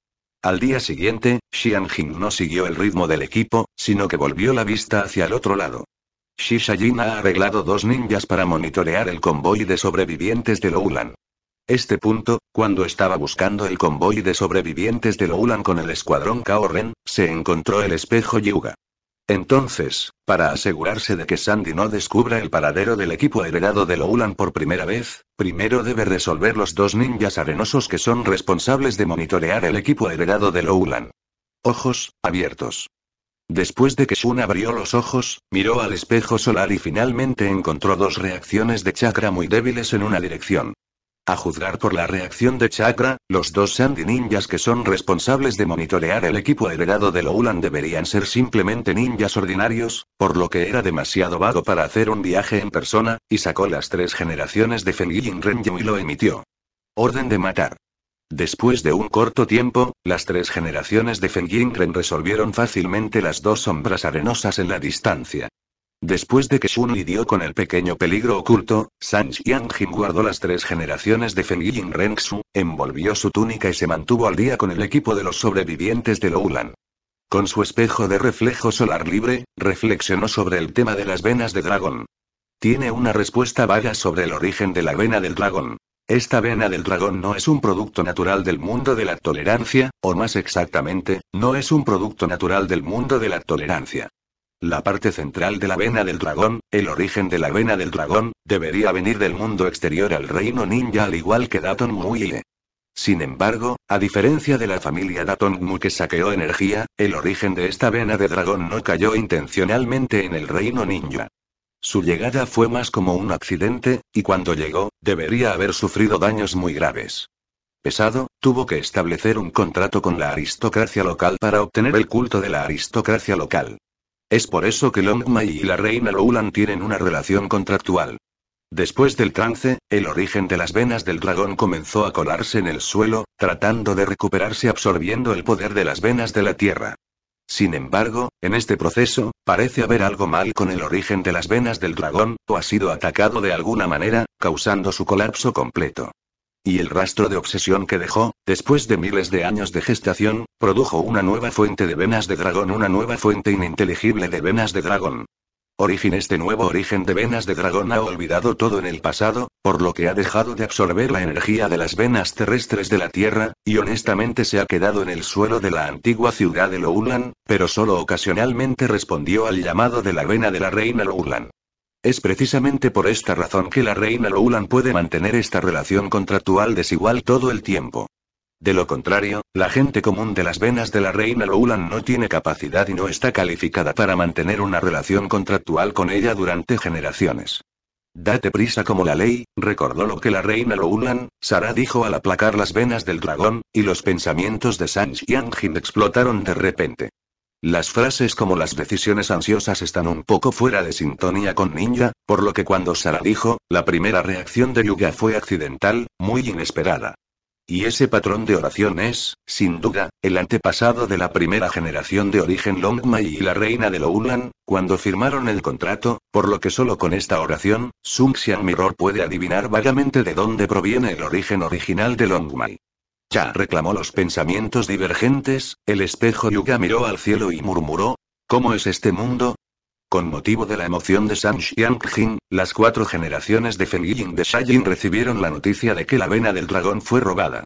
Al día siguiente, Xian no siguió el ritmo del equipo, sino que volvió la vista hacia el otro lado. Shishajin ha arreglado dos ninjas para monitorear el convoy de sobrevivientes de Loulan. Este punto, cuando estaba buscando el convoy de sobrevivientes de Loulan con el escuadrón Kaoren, se encontró el espejo Yuga. Entonces, para asegurarse de que Sandy no descubra el paradero del equipo heredado de Loulan por primera vez, primero debe resolver los dos ninjas arenosos que son responsables de monitorear el equipo heredado de Loulan. Ojos, abiertos. Después de que Shun abrió los ojos, miró al espejo solar y finalmente encontró dos reacciones de chakra muy débiles en una dirección. A juzgar por la reacción de Chakra, los dos Sandy ninjas que son responsables de monitorear el equipo heredado de Loulan deberían ser simplemente ninjas ordinarios, por lo que era demasiado vago para hacer un viaje en persona, y sacó las tres generaciones de Ren y lo emitió. Orden de matar. Después de un corto tiempo, las tres generaciones de Ren resolvieron fácilmente las dos sombras arenosas en la distancia. Después de que Shun lidió con el pequeño peligro oculto, San Xianjin guardó las tres generaciones de Feng Yin envolvió su túnica y se mantuvo al día con el equipo de los sobrevivientes de Loulan. Con su espejo de reflejo solar libre, reflexionó sobre el tema de las venas de dragón. Tiene una respuesta vaga sobre el origen de la vena del dragón. Esta vena del dragón no es un producto natural del mundo de la tolerancia, o más exactamente, no es un producto natural del mundo de la tolerancia. La parte central de la vena del dragón, el origen de la vena del dragón, debería venir del mundo exterior al reino ninja al igual que Daton Muile. Sin embargo, a diferencia de la familia Daton Mu que saqueó energía, el origen de esta vena de dragón no cayó intencionalmente en el reino ninja. Su llegada fue más como un accidente, y cuando llegó, debería haber sufrido daños muy graves. Pesado, tuvo que establecer un contrato con la aristocracia local para obtener el culto de la aristocracia local. Es por eso que Longmai y la reina Loulan tienen una relación contractual. Después del trance, el origen de las venas del dragón comenzó a colarse en el suelo, tratando de recuperarse absorbiendo el poder de las venas de la tierra. Sin embargo, en este proceso, parece haber algo mal con el origen de las venas del dragón, o ha sido atacado de alguna manera, causando su colapso completo. Y el rastro de obsesión que dejó, después de miles de años de gestación, produjo una nueva fuente de venas de dragón, una nueva fuente ininteligible de venas de dragón. Origen Este nuevo origen de venas de dragón ha olvidado todo en el pasado, por lo que ha dejado de absorber la energía de las venas terrestres de la Tierra, y honestamente se ha quedado en el suelo de la antigua ciudad de Loulan, pero solo ocasionalmente respondió al llamado de la vena de la reina Loulan. Es precisamente por esta razón que la reina Loulan puede mantener esta relación contractual desigual todo el tiempo. De lo contrario, la gente común de las venas de la reina Loulan no tiene capacidad y no está calificada para mantener una relación contractual con ella durante generaciones. Date prisa como la ley, recordó lo que la reina Loulan, Sara dijo al aplacar las venas del dragón, y los pensamientos de Sanji y explotaron de repente. Las frases como las decisiones ansiosas están un poco fuera de sintonía con Ninja, por lo que cuando Sara dijo, la primera reacción de Yuga fue accidental, muy inesperada. Y ese patrón de oración es, sin duda, el antepasado de la primera generación de origen Longmai y la reina de Loulan, cuando firmaron el contrato, por lo que solo con esta oración, Sun Xian Mirror puede adivinar vagamente de dónde proviene el origen original de Longmai reclamó los pensamientos divergentes, el espejo Yuga miró al cielo y murmuró, ¿Cómo es este mundo? Con motivo de la emoción de San Xiang-jin, las cuatro generaciones de Feng de Shayin recibieron la noticia de que la vena del dragón fue robada.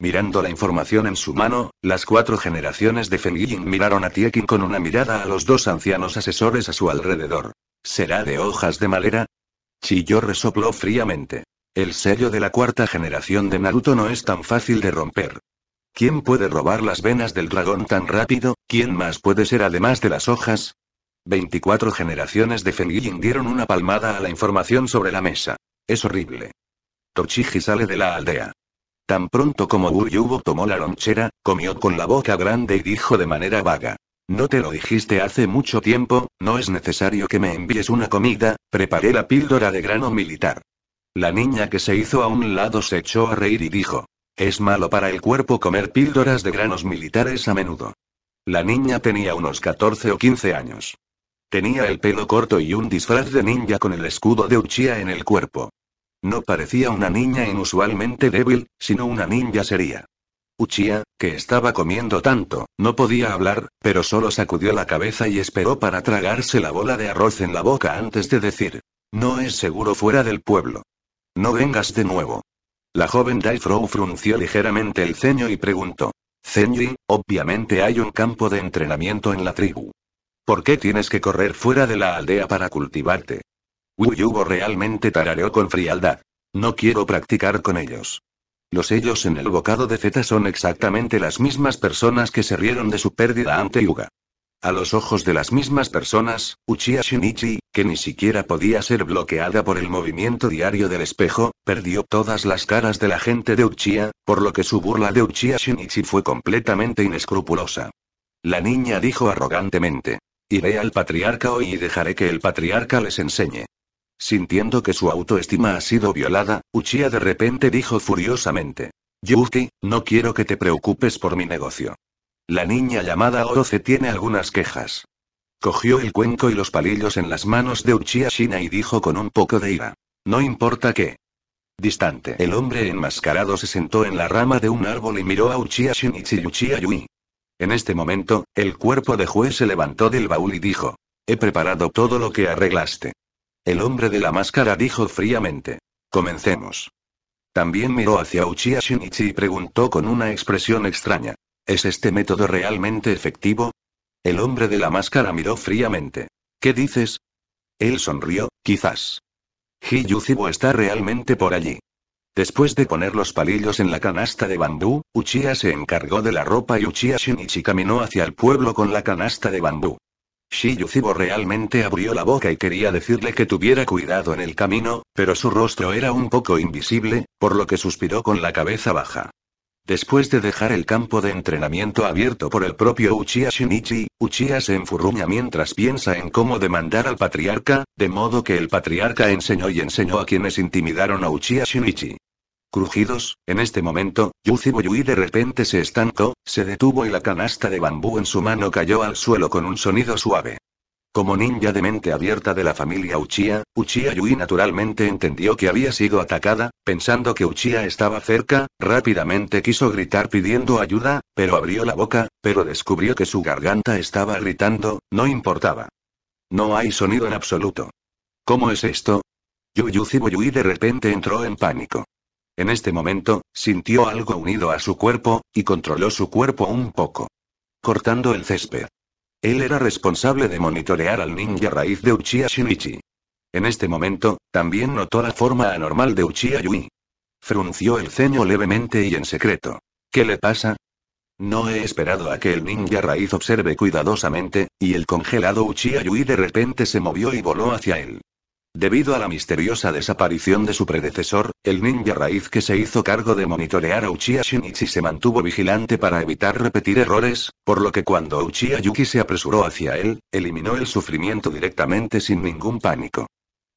Mirando la información en su mano, las cuatro generaciones de Feng miraron a Tiekin con una mirada a los dos ancianos asesores a su alrededor. ¿Será de hojas de madera? Yo resopló fríamente. El sello de la cuarta generación de Naruto no es tan fácil de romper. ¿Quién puede robar las venas del dragón tan rápido? ¿Quién más puede ser además de las hojas? 24 generaciones de Fengying dieron una palmada a la información sobre la mesa. Es horrible. Tochiji sale de la aldea. Tan pronto como Uyubo tomó la lonchera, comió con la boca grande y dijo de manera vaga. No te lo dijiste hace mucho tiempo, no es necesario que me envíes una comida, preparé la píldora de grano militar. La niña que se hizo a un lado se echó a reír y dijo. Es malo para el cuerpo comer píldoras de granos militares a menudo. La niña tenía unos 14 o 15 años. Tenía el pelo corto y un disfraz de ninja con el escudo de Uchiha en el cuerpo. No parecía una niña inusualmente débil, sino una ninja seria. Uchiha, que estaba comiendo tanto, no podía hablar, pero solo sacudió la cabeza y esperó para tragarse la bola de arroz en la boca antes de decir, no es seguro fuera del pueblo. No vengas de nuevo. La joven Daifrow frunció ligeramente el ceño y preguntó. Zenji, obviamente hay un campo de entrenamiento en la tribu. ¿Por qué tienes que correr fuera de la aldea para cultivarte? Wuyugo realmente tarareó con frialdad. No quiero practicar con ellos. Los ellos en el bocado de Zeta son exactamente las mismas personas que se rieron de su pérdida ante Yuga. A los ojos de las mismas personas, Uchiha Shinichi, que ni siquiera podía ser bloqueada por el movimiento diario del espejo, perdió todas las caras de la gente de Uchia por lo que su burla de Uchia Shinichi fue completamente inescrupulosa. La niña dijo arrogantemente. Iré al patriarca hoy y dejaré que el patriarca les enseñe. Sintiendo que su autoestima ha sido violada, Uchia de repente dijo furiosamente. Yuki, no quiero que te preocupes por mi negocio. La niña llamada Oroce tiene algunas quejas. Cogió el cuenco y los palillos en las manos de Uchiha Shina y dijo con un poco de ira. No importa qué. Distante, el hombre enmascarado se sentó en la rama de un árbol y miró a Uchiha Shinichi y Uchiha En este momento, el cuerpo de juez se levantó del baúl y dijo. He preparado todo lo que arreglaste. El hombre de la máscara dijo fríamente. Comencemos. También miró hacia Uchiha Shinichi y preguntó con una expresión extraña. ¿Es este método realmente efectivo? El hombre de la máscara miró fríamente. ¿Qué dices? Él sonrió, quizás. Hiyuzibo está realmente por allí. Después de poner los palillos en la canasta de bambú, Uchiha se encargó de la ropa y Uchiha Shinichi caminó hacia el pueblo con la canasta de bambú. Shiyuzibo realmente abrió la boca y quería decirle que tuviera cuidado en el camino, pero su rostro era un poco invisible, por lo que suspiró con la cabeza baja. Después de dejar el campo de entrenamiento abierto por el propio Uchiha Shinichi, Uchiha se enfurruña mientras piensa en cómo demandar al patriarca, de modo que el patriarca enseñó y enseñó a quienes intimidaron a Uchiha Shinichi. Crujidos, en este momento, Yuzibo de repente se estancó, se detuvo y la canasta de bambú en su mano cayó al suelo con un sonido suave. Como ninja de mente abierta de la familia Uchiha, Uchiha Yui naturalmente entendió que había sido atacada, pensando que Uchiha estaba cerca, rápidamente quiso gritar pidiendo ayuda, pero abrió la boca, pero descubrió que su garganta estaba gritando, no importaba. No hay sonido en absoluto. ¿Cómo es esto? Yuyuzibo Yui de repente entró en pánico. En este momento, sintió algo unido a su cuerpo, y controló su cuerpo un poco. Cortando el césped. Él era responsable de monitorear al ninja raíz de Uchiha Shinichi. En este momento, también notó la forma anormal de Uchiha Yui. Frunció el ceño levemente y en secreto. ¿Qué le pasa? No he esperado a que el ninja raíz observe cuidadosamente, y el congelado Uchiha Yui de repente se movió y voló hacia él. Debido a la misteriosa desaparición de su predecesor, el ninja raíz que se hizo cargo de monitorear a Uchiha Shinichi se mantuvo vigilante para evitar repetir errores, por lo que cuando Uchiha Yuki se apresuró hacia él, eliminó el sufrimiento directamente sin ningún pánico.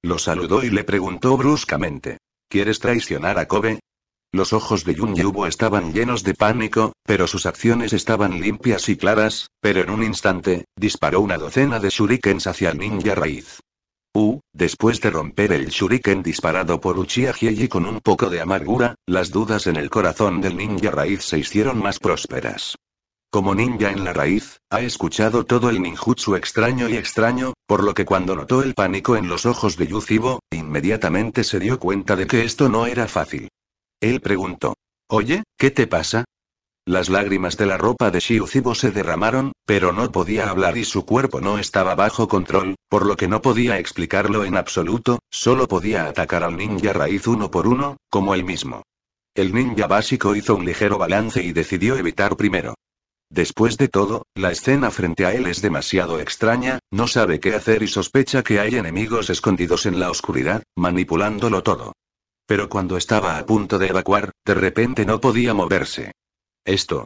Lo saludó y le preguntó bruscamente. ¿Quieres traicionar a Kobe? Los ojos de Jun Yubo estaban llenos de pánico, pero sus acciones estaban limpias y claras, pero en un instante, disparó una docena de shurikens hacia el ninja raíz. Uh, después de romper el shuriken disparado por Uchiha Hieji con un poco de amargura, las dudas en el corazón del ninja raíz se hicieron más prósperas. Como ninja en la raíz, ha escuchado todo el ninjutsu extraño y extraño, por lo que cuando notó el pánico en los ojos de Yuzibo, inmediatamente se dio cuenta de que esto no era fácil. Él preguntó. Oye, ¿qué te pasa? Las lágrimas de la ropa de Shiuzibo se derramaron, pero no podía hablar y su cuerpo no estaba bajo control, por lo que no podía explicarlo en absoluto, solo podía atacar al ninja raíz uno por uno, como él mismo. El ninja básico hizo un ligero balance y decidió evitar primero. Después de todo, la escena frente a él es demasiado extraña, no sabe qué hacer y sospecha que hay enemigos escondidos en la oscuridad, manipulándolo todo. Pero cuando estaba a punto de evacuar, de repente no podía moverse. Esto.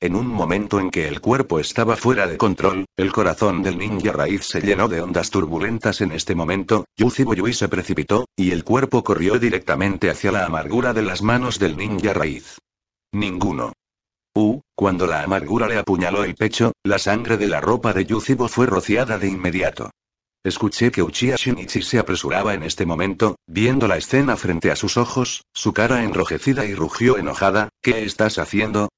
En un momento en que el cuerpo estaba fuera de control, el corazón del ninja raíz se llenó de ondas turbulentas en este momento, Yuzibo Yui se precipitó, y el cuerpo corrió directamente hacia la amargura de las manos del ninja raíz. Ninguno. Uh, cuando la amargura le apuñaló el pecho, la sangre de la ropa de Yuzibo fue rociada de inmediato. Escuché que Uchiha Shinichi se apresuraba en este momento, viendo la escena frente a sus ojos, su cara enrojecida y rugió enojada, ¿qué estás haciendo?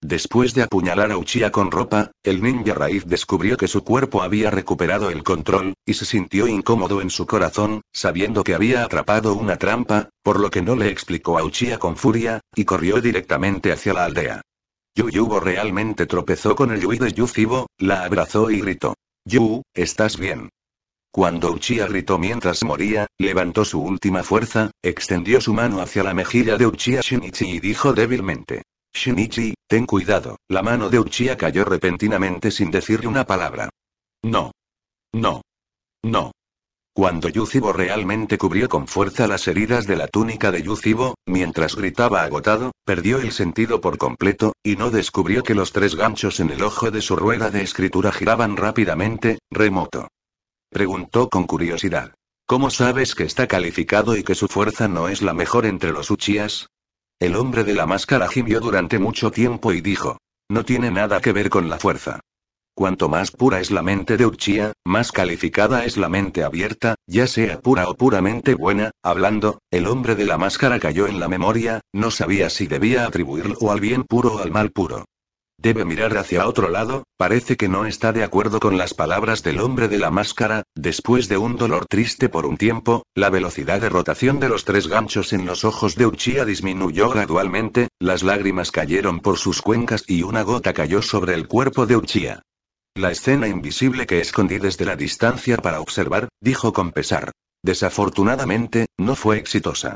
Después de apuñalar a Uchiha con ropa, el ninja raíz descubrió que su cuerpo había recuperado el control, y se sintió incómodo en su corazón, sabiendo que había atrapado una trampa, por lo que no le explicó a Uchiha con furia, y corrió directamente hacia la aldea. Yuyubo realmente tropezó con el Yui de Yuzibo, la abrazó y gritó. Yu, ¿estás bien? Cuando Uchiha gritó mientras moría, levantó su última fuerza, extendió su mano hacia la mejilla de Uchiha Shinichi y dijo débilmente. Shinichi, ten cuidado. La mano de Uchiha cayó repentinamente sin decirle una palabra. No. No. No. Cuando Yuzibo realmente cubrió con fuerza las heridas de la túnica de Yuzibo, mientras gritaba agotado, perdió el sentido por completo, y no descubrió que los tres ganchos en el ojo de su rueda de escritura giraban rápidamente, remoto. Preguntó con curiosidad. ¿Cómo sabes que está calificado y que su fuerza no es la mejor entre los Uchías? El hombre de la máscara gimió durante mucho tiempo y dijo. No tiene nada que ver con la fuerza. Cuanto más pura es la mente de Uchiha, más calificada es la mente abierta, ya sea pura o puramente buena. Hablando, el hombre de la máscara cayó en la memoria, no sabía si debía atribuirlo al bien puro o al mal puro. Debe mirar hacia otro lado, parece que no está de acuerdo con las palabras del hombre de la máscara, después de un dolor triste por un tiempo, la velocidad de rotación de los tres ganchos en los ojos de Uchiha disminuyó gradualmente, las lágrimas cayeron por sus cuencas y una gota cayó sobre el cuerpo de Uchiha. La escena invisible que escondí desde la distancia para observar, dijo con pesar. Desafortunadamente, no fue exitosa.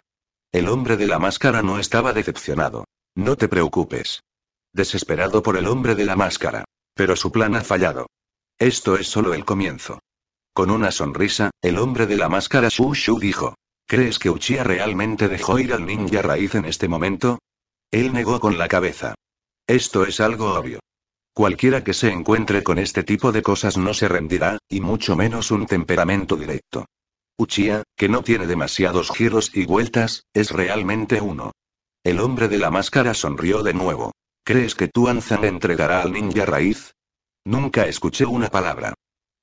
El hombre de la máscara no estaba decepcionado. No te preocupes desesperado por el hombre de la máscara. Pero su plan ha fallado. Esto es solo el comienzo. Con una sonrisa, el hombre de la máscara Shu Shu dijo. ¿Crees que Uchiha realmente dejó ir al ninja raíz en este momento? Él negó con la cabeza. Esto es algo obvio. Cualquiera que se encuentre con este tipo de cosas no se rendirá, y mucho menos un temperamento directo. Uchiha, que no tiene demasiados giros y vueltas, es realmente uno. El hombre de la máscara sonrió de nuevo. ¿Crees que Tuanzan entregará al ninja raíz? Nunca escuché una palabra.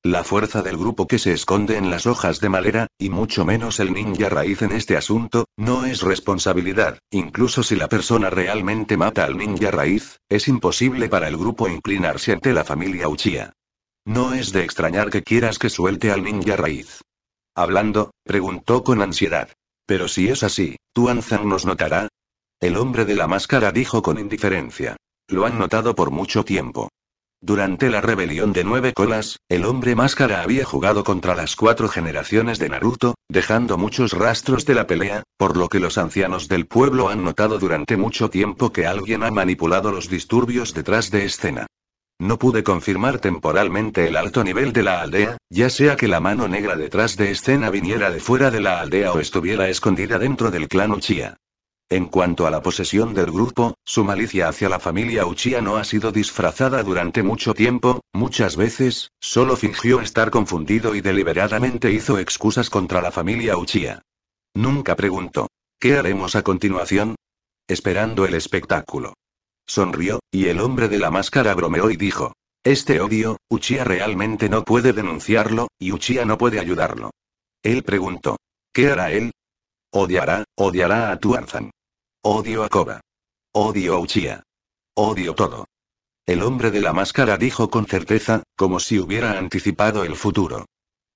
La fuerza del grupo que se esconde en las hojas de madera, y mucho menos el ninja raíz en este asunto, no es responsabilidad. Incluso si la persona realmente mata al ninja raíz, es imposible para el grupo inclinarse ante la familia Uchiha. No es de extrañar que quieras que suelte al ninja raíz. Hablando, preguntó con ansiedad. Pero si es así, Tuanzan nos notará, el hombre de la máscara dijo con indiferencia. Lo han notado por mucho tiempo. Durante la rebelión de Nueve Colas, el hombre máscara había jugado contra las cuatro generaciones de Naruto, dejando muchos rastros de la pelea, por lo que los ancianos del pueblo han notado durante mucho tiempo que alguien ha manipulado los disturbios detrás de escena. No pude confirmar temporalmente el alto nivel de la aldea, ya sea que la mano negra detrás de escena viniera de fuera de la aldea o estuviera escondida dentro del clan Uchiha. En cuanto a la posesión del grupo, su malicia hacia la familia Uchiha no ha sido disfrazada durante mucho tiempo, muchas veces, solo fingió estar confundido y deliberadamente hizo excusas contra la familia Uchiha. Nunca preguntó, ¿qué haremos a continuación? Esperando el espectáculo. Sonrió, y el hombre de la máscara bromeó y dijo, este odio, Uchiha realmente no puede denunciarlo, y Uchiha no puede ayudarlo. Él preguntó, ¿qué hará él? Odiará, odiará a Tuanzan. Odio a Koba. Odio a Uchiha. Odio todo. El hombre de la máscara dijo con certeza, como si hubiera anticipado el futuro.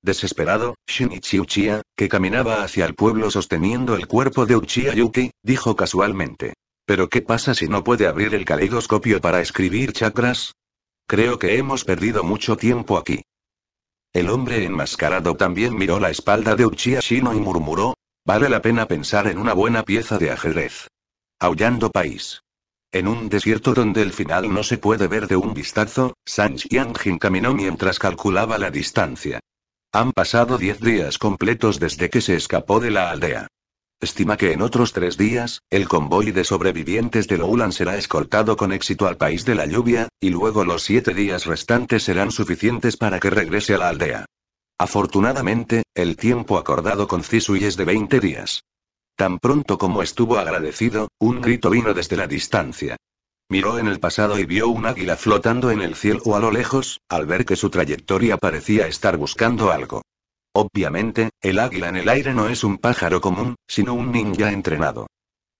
Desesperado, Shinichi Uchiha, que caminaba hacia el pueblo sosteniendo el cuerpo de Uchiha Yuki, dijo casualmente. ¿Pero qué pasa si no puede abrir el caleidoscopio para escribir chakras? Creo que hemos perdido mucho tiempo aquí. El hombre enmascarado también miró la espalda de Uchia Shino y murmuró, vale la pena pensar en una buena pieza de ajedrez. Aullando país. En un desierto donde el final no se puede ver de un vistazo, Sang hin caminó mientras calculaba la distancia. Han pasado diez días completos desde que se escapó de la aldea. Estima que en otros tres días, el convoy de sobrevivientes de Loulan será escoltado con éxito al país de la lluvia, y luego los siete días restantes serán suficientes para que regrese a la aldea. Afortunadamente, el tiempo acordado con Cisui es de 20 días. Tan pronto como estuvo agradecido, un grito vino desde la distancia. Miró en el pasado y vio un águila flotando en el cielo a lo lejos, al ver que su trayectoria parecía estar buscando algo. Obviamente, el águila en el aire no es un pájaro común, sino un ninja entrenado.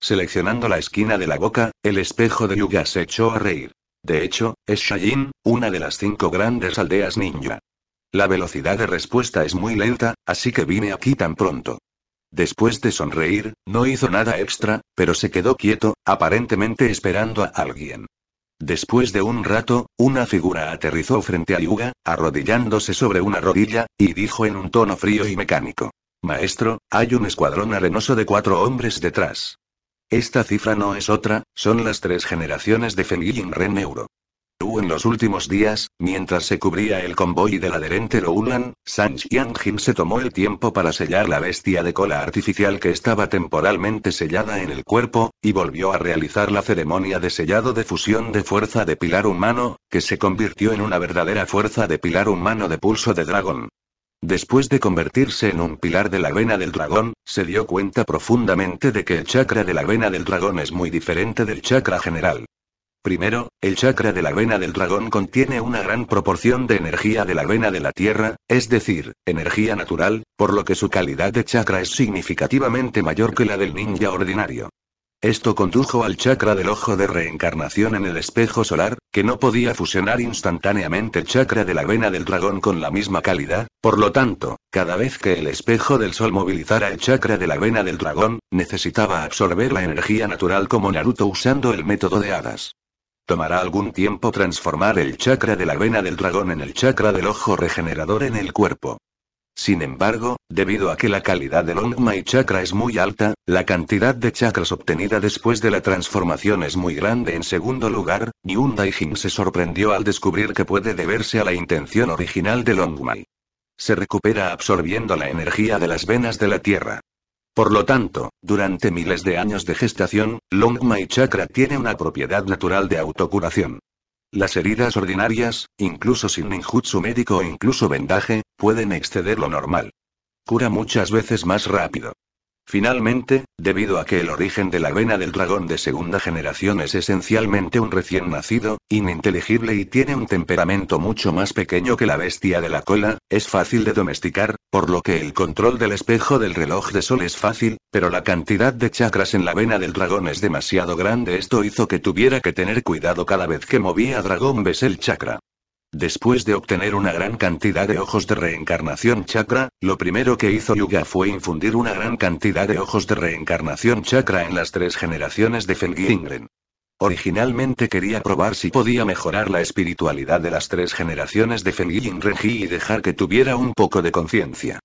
Seleccionando la esquina de la boca, el espejo de Yuga se echó a reír. De hecho, es Shayin, una de las cinco grandes aldeas ninja. La velocidad de respuesta es muy lenta, así que vine aquí tan pronto. Después de sonreír, no hizo nada extra, pero se quedó quieto, aparentemente esperando a alguien. Después de un rato, una figura aterrizó frente a Yuga, arrodillándose sobre una rodilla, y dijo en un tono frío y mecánico. Maestro, hay un escuadrón arenoso de cuatro hombres detrás. Esta cifra no es otra, son las tres generaciones de Fengying Ren Euro en los últimos días, mientras se cubría el convoy del adherente Loulan, San Jin se tomó el tiempo para sellar la bestia de cola artificial que estaba temporalmente sellada en el cuerpo, y volvió a realizar la ceremonia de sellado de fusión de fuerza de pilar humano, que se convirtió en una verdadera fuerza de pilar humano de pulso de dragón. Después de convertirse en un pilar de la vena del dragón, se dio cuenta profundamente de que el chakra de la vena del dragón es muy diferente del chakra general. Primero, el chakra de la vena del dragón contiene una gran proporción de energía de la vena de la tierra, es decir, energía natural, por lo que su calidad de chakra es significativamente mayor que la del ninja ordinario. Esto condujo al chakra del ojo de reencarnación en el espejo solar, que no podía fusionar instantáneamente el chakra de la vena del dragón con la misma calidad, por lo tanto, cada vez que el espejo del sol movilizara el chakra de la vena del dragón, necesitaba absorber la energía natural como Naruto usando el método de hadas. Tomará algún tiempo transformar el chakra de la vena del dragón en el chakra del ojo regenerador en el cuerpo. Sin embargo, debido a que la calidad del Ongma y chakra es muy alta, la cantidad de chakras obtenida después de la transformación es muy grande. En segundo lugar, Yun Daijin se sorprendió al descubrir que puede deberse a la intención original del Ongmai. Se recupera absorbiendo la energía de las venas de la tierra. Por lo tanto, durante miles de años de gestación, Longma y Chakra tiene una propiedad natural de autocuración. Las heridas ordinarias, incluso sin ninjutsu médico o incluso vendaje, pueden exceder lo normal. Cura muchas veces más rápido. Finalmente, debido a que el origen de la vena del dragón de segunda generación es esencialmente un recién nacido, ininteligible y tiene un temperamento mucho más pequeño que la bestia de la cola, es fácil de domesticar, por lo que el control del espejo del reloj de sol es fácil, pero la cantidad de chakras en la vena del dragón es demasiado grande. Esto hizo que tuviera que tener cuidado cada vez que movía Dragón ves el chakra. Después de obtener una gran cantidad de ojos de reencarnación chakra, lo primero que hizo Yuga fue infundir una gran cantidad de ojos de reencarnación chakra en las tres generaciones de Felgingren. Originalmente quería probar si podía mejorar la espiritualidad de las tres generaciones de Felgingren y dejar que tuviera un poco de conciencia.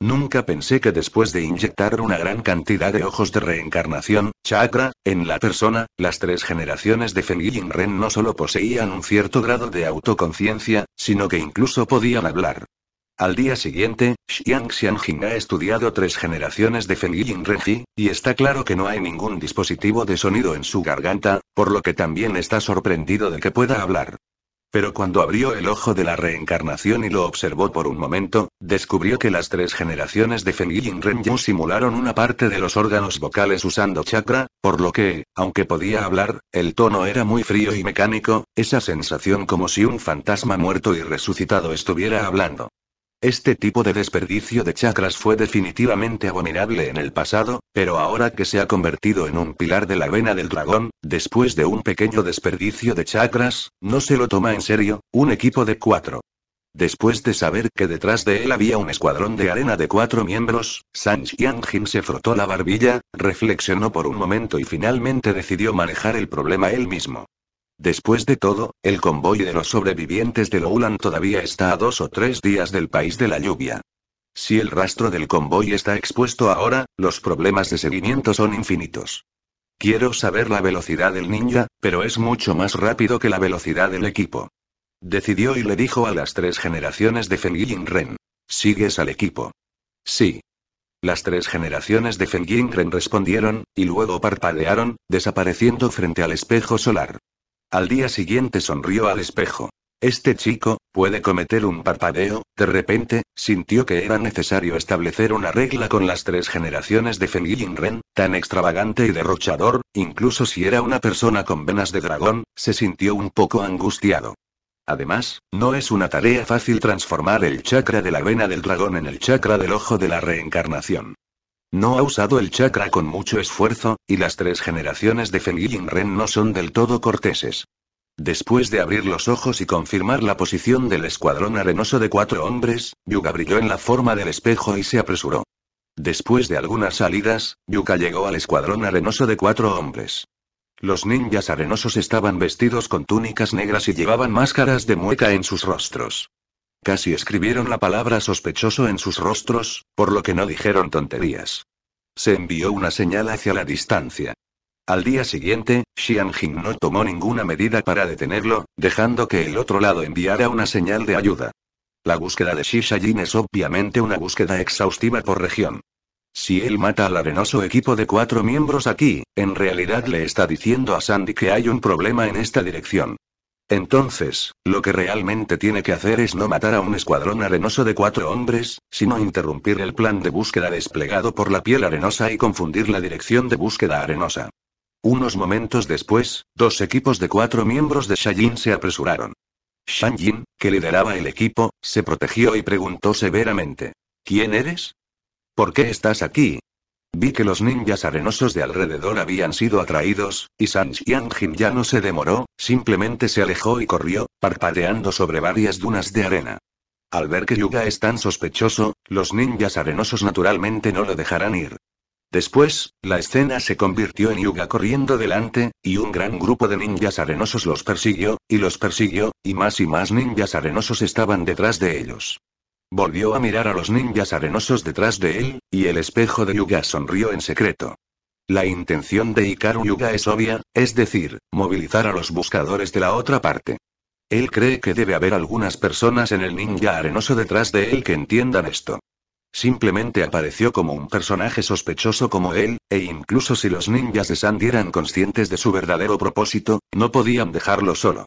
Nunca pensé que después de inyectar una gran cantidad de ojos de reencarnación, chakra, en la persona, las tres generaciones de Feng Yin Ren no solo poseían un cierto grado de autoconciencia, sino que incluso podían hablar. Al día siguiente, Xiang Xianjing ha estudiado tres generaciones de Feng Yin y está claro que no hay ningún dispositivo de sonido en su garganta, por lo que también está sorprendido de que pueda hablar. Pero cuando abrió el ojo de la reencarnación y lo observó por un momento, descubrió que las tres generaciones de Feng y simularon una parte de los órganos vocales usando chakra, por lo que, aunque podía hablar, el tono era muy frío y mecánico, esa sensación como si un fantasma muerto y resucitado estuviera hablando. Este tipo de desperdicio de chakras fue definitivamente abominable en el pasado, pero ahora que se ha convertido en un pilar de la vena del dragón, después de un pequeño desperdicio de chakras, no se lo toma en serio, un equipo de cuatro. Después de saber que detrás de él había un escuadrón de arena de cuatro miembros, San se frotó la barbilla, reflexionó por un momento y finalmente decidió manejar el problema él mismo. Después de todo, el convoy de los sobrevivientes de Loulan todavía está a dos o tres días del país de la lluvia. Si el rastro del convoy está expuesto ahora, los problemas de seguimiento son infinitos. Quiero saber la velocidad del ninja, pero es mucho más rápido que la velocidad del equipo. Decidió y le dijo a las tres generaciones de Ying Ren. ¿Sigues al equipo? Sí. Las tres generaciones de Ying Ren respondieron, y luego parpadearon, desapareciendo frente al espejo solar. Al día siguiente sonrió al espejo. Este chico, puede cometer un parpadeo, de repente, sintió que era necesario establecer una regla con las tres generaciones de Feng Ren, tan extravagante y derrochador, incluso si era una persona con venas de dragón, se sintió un poco angustiado. Además, no es una tarea fácil transformar el chakra de la vena del dragón en el chakra del ojo de la reencarnación. No ha usado el chakra con mucho esfuerzo, y las tres generaciones de Fengying Ren no son del todo corteses. Después de abrir los ojos y confirmar la posición del escuadrón arenoso de cuatro hombres, Yuga brilló en la forma del espejo y se apresuró. Después de algunas salidas, Yuka llegó al escuadrón arenoso de cuatro hombres. Los ninjas arenosos estaban vestidos con túnicas negras y llevaban máscaras de mueca en sus rostros. Casi escribieron la palabra sospechoso en sus rostros, por lo que no dijeron tonterías. Se envió una señal hacia la distancia. Al día siguiente, Xiang Jing no tomó ninguna medida para detenerlo, dejando que el otro lado enviara una señal de ayuda. La búsqueda de Jin es obviamente una búsqueda exhaustiva por región. Si él mata al arenoso equipo de cuatro miembros aquí, en realidad le está diciendo a Sandy que hay un problema en esta dirección. Entonces, lo que realmente tiene que hacer es no matar a un escuadrón arenoso de cuatro hombres, sino interrumpir el plan de búsqueda desplegado por la piel arenosa y confundir la dirección de búsqueda arenosa. Unos momentos después, dos equipos de cuatro miembros de Shayin se apresuraron. Shang que lideraba el equipo, se protegió y preguntó severamente: ¿Quién eres? ¿Por qué estás aquí? Vi que los ninjas arenosos de alrededor habían sido atraídos, y San Jin ya no se demoró, simplemente se alejó y corrió, parpadeando sobre varias dunas de arena. Al ver que Yuga es tan sospechoso, los ninjas arenosos naturalmente no lo dejarán ir. Después, la escena se convirtió en Yuga corriendo delante, y un gran grupo de ninjas arenosos los persiguió, y los persiguió, y más y más ninjas arenosos estaban detrás de ellos. Volvió a mirar a los ninjas arenosos detrás de él, y el espejo de Yuga sonrió en secreto. La intención de Ikaru Yuga es obvia, es decir, movilizar a los buscadores de la otra parte. Él cree que debe haber algunas personas en el ninja arenoso detrás de él que entiendan esto. Simplemente apareció como un personaje sospechoso como él, e incluso si los ninjas de Sandy eran conscientes de su verdadero propósito, no podían dejarlo solo.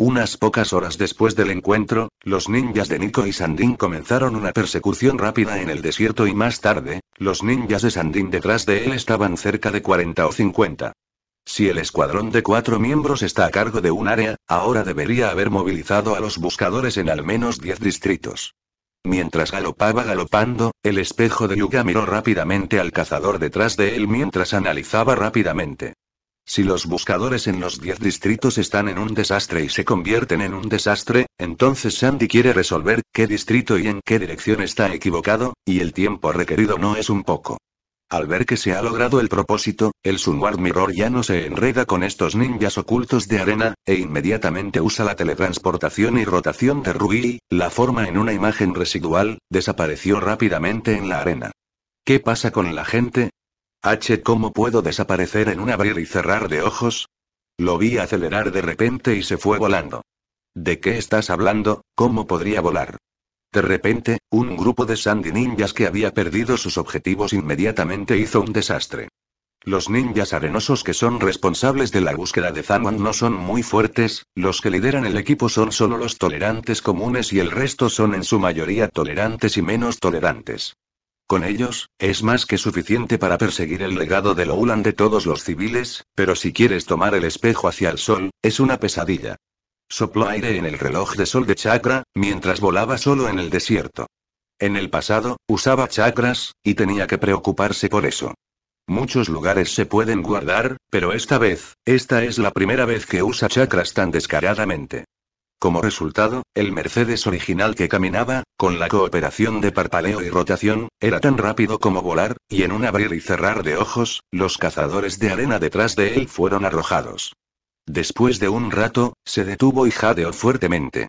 Unas pocas horas después del encuentro, los ninjas de Nico y Sandin comenzaron una persecución rápida en el desierto y más tarde, los ninjas de Sandin detrás de él estaban cerca de 40 o 50. Si el escuadrón de cuatro miembros está a cargo de un área, ahora debería haber movilizado a los buscadores en al menos 10 distritos. Mientras galopaba galopando, el espejo de Yuga miró rápidamente al cazador detrás de él mientras analizaba rápidamente. Si los buscadores en los 10 distritos están en un desastre y se convierten en un desastre, entonces Sandy quiere resolver qué distrito y en qué dirección está equivocado, y el tiempo requerido no es un poco. Al ver que se ha logrado el propósito, el Sunward Mirror ya no se enreda con estos ninjas ocultos de arena, e inmediatamente usa la teletransportación y rotación de Rui, la forma en una imagen residual, desapareció rápidamente en la arena. ¿Qué pasa con la gente? H. ¿Cómo puedo desaparecer en un abrir y cerrar de ojos? Lo vi acelerar de repente y se fue volando. ¿De qué estás hablando? ¿Cómo podría volar? De repente, un grupo de Sandy ninjas que había perdido sus objetivos inmediatamente hizo un desastre. Los ninjas arenosos que son responsables de la búsqueda de Zaman no son muy fuertes, los que lideran el equipo son solo los tolerantes comunes y el resto son en su mayoría tolerantes y menos tolerantes. Con ellos, es más que suficiente para perseguir el legado de Loulan de todos los civiles, pero si quieres tomar el espejo hacia el sol, es una pesadilla. Sopló aire en el reloj de sol de chakra, mientras volaba solo en el desierto. En el pasado, usaba chakras, y tenía que preocuparse por eso. Muchos lugares se pueden guardar, pero esta vez, esta es la primera vez que usa chakras tan descaradamente. Como resultado, el Mercedes original que caminaba, con la cooperación de parpaleo y rotación, era tan rápido como volar, y en un abrir y cerrar de ojos, los cazadores de arena detrás de él fueron arrojados. Después de un rato, se detuvo y jadeó fuertemente.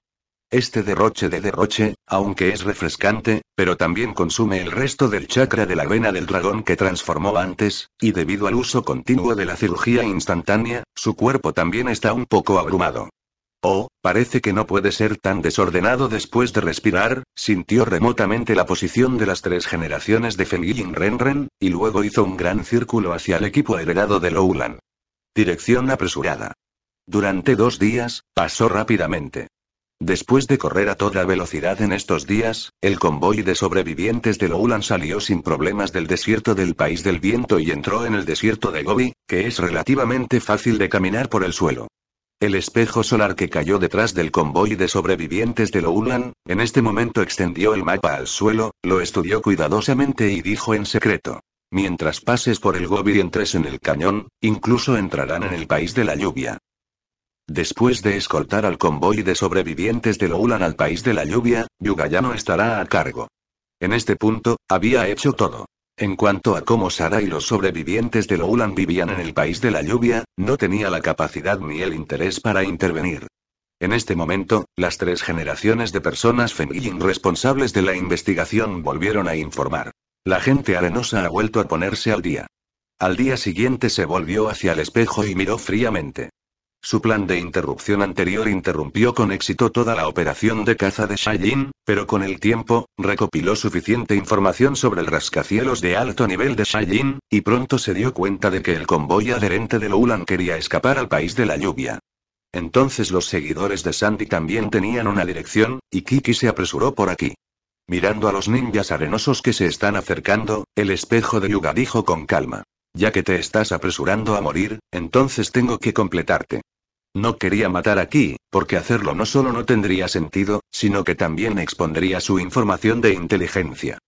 Este derroche de derroche, aunque es refrescante, pero también consume el resto del chakra de la vena del dragón que transformó antes, y debido al uso continuo de la cirugía instantánea, su cuerpo también está un poco abrumado. Oh, parece que no puede ser tan desordenado después de respirar, sintió remotamente la posición de las tres generaciones de ren Renren, y luego hizo un gran círculo hacia el equipo heredado de Loulan. Dirección apresurada. Durante dos días, pasó rápidamente. Después de correr a toda velocidad en estos días, el convoy de sobrevivientes de Loulan salió sin problemas del desierto del País del Viento y entró en el desierto de Gobi, que es relativamente fácil de caminar por el suelo. El espejo solar que cayó detrás del convoy de sobrevivientes de Loulan, en este momento extendió el mapa al suelo, lo estudió cuidadosamente y dijo en secreto. Mientras pases por el Gobi y entres en el cañón, incluso entrarán en el país de la lluvia. Después de escoltar al convoy de sobrevivientes de Loulan al país de la lluvia, no estará a cargo. En este punto, había hecho todo. En cuanto a cómo Sara y los sobrevivientes de Loulan vivían en el país de la lluvia, no tenía la capacidad ni el interés para intervenir. En este momento, las tres generaciones de personas Fengyin responsables de la investigación volvieron a informar. La gente arenosa ha vuelto a ponerse al día. Al día siguiente se volvió hacia el espejo y miró fríamente. Su plan de interrupción anterior interrumpió con éxito toda la operación de caza de Shayin, pero con el tiempo, recopiló suficiente información sobre el rascacielos de alto nivel de Shayin, y pronto se dio cuenta de que el convoy adherente de Lulan quería escapar al país de la lluvia. Entonces los seguidores de Sandy también tenían una dirección, y Kiki se apresuró por aquí. Mirando a los ninjas arenosos que se están acercando, el espejo de Yuga dijo con calma. Ya que te estás apresurando a morir, entonces tengo que completarte. No quería matar aquí, porque hacerlo no solo no tendría sentido, sino que también expondría su información de inteligencia.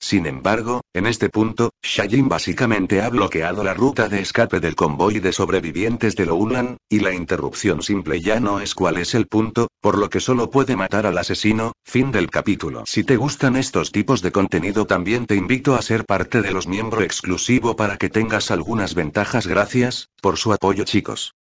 Sin embargo, en este punto, Shayin básicamente ha bloqueado la ruta de escape del convoy de sobrevivientes de Loulan, y la interrupción simple ya no es cuál es el punto, por lo que solo puede matar al asesino, fin del capítulo. Si te gustan estos tipos de contenido también te invito a ser parte de los miembros exclusivo para que tengas algunas ventajas gracias, por su apoyo chicos.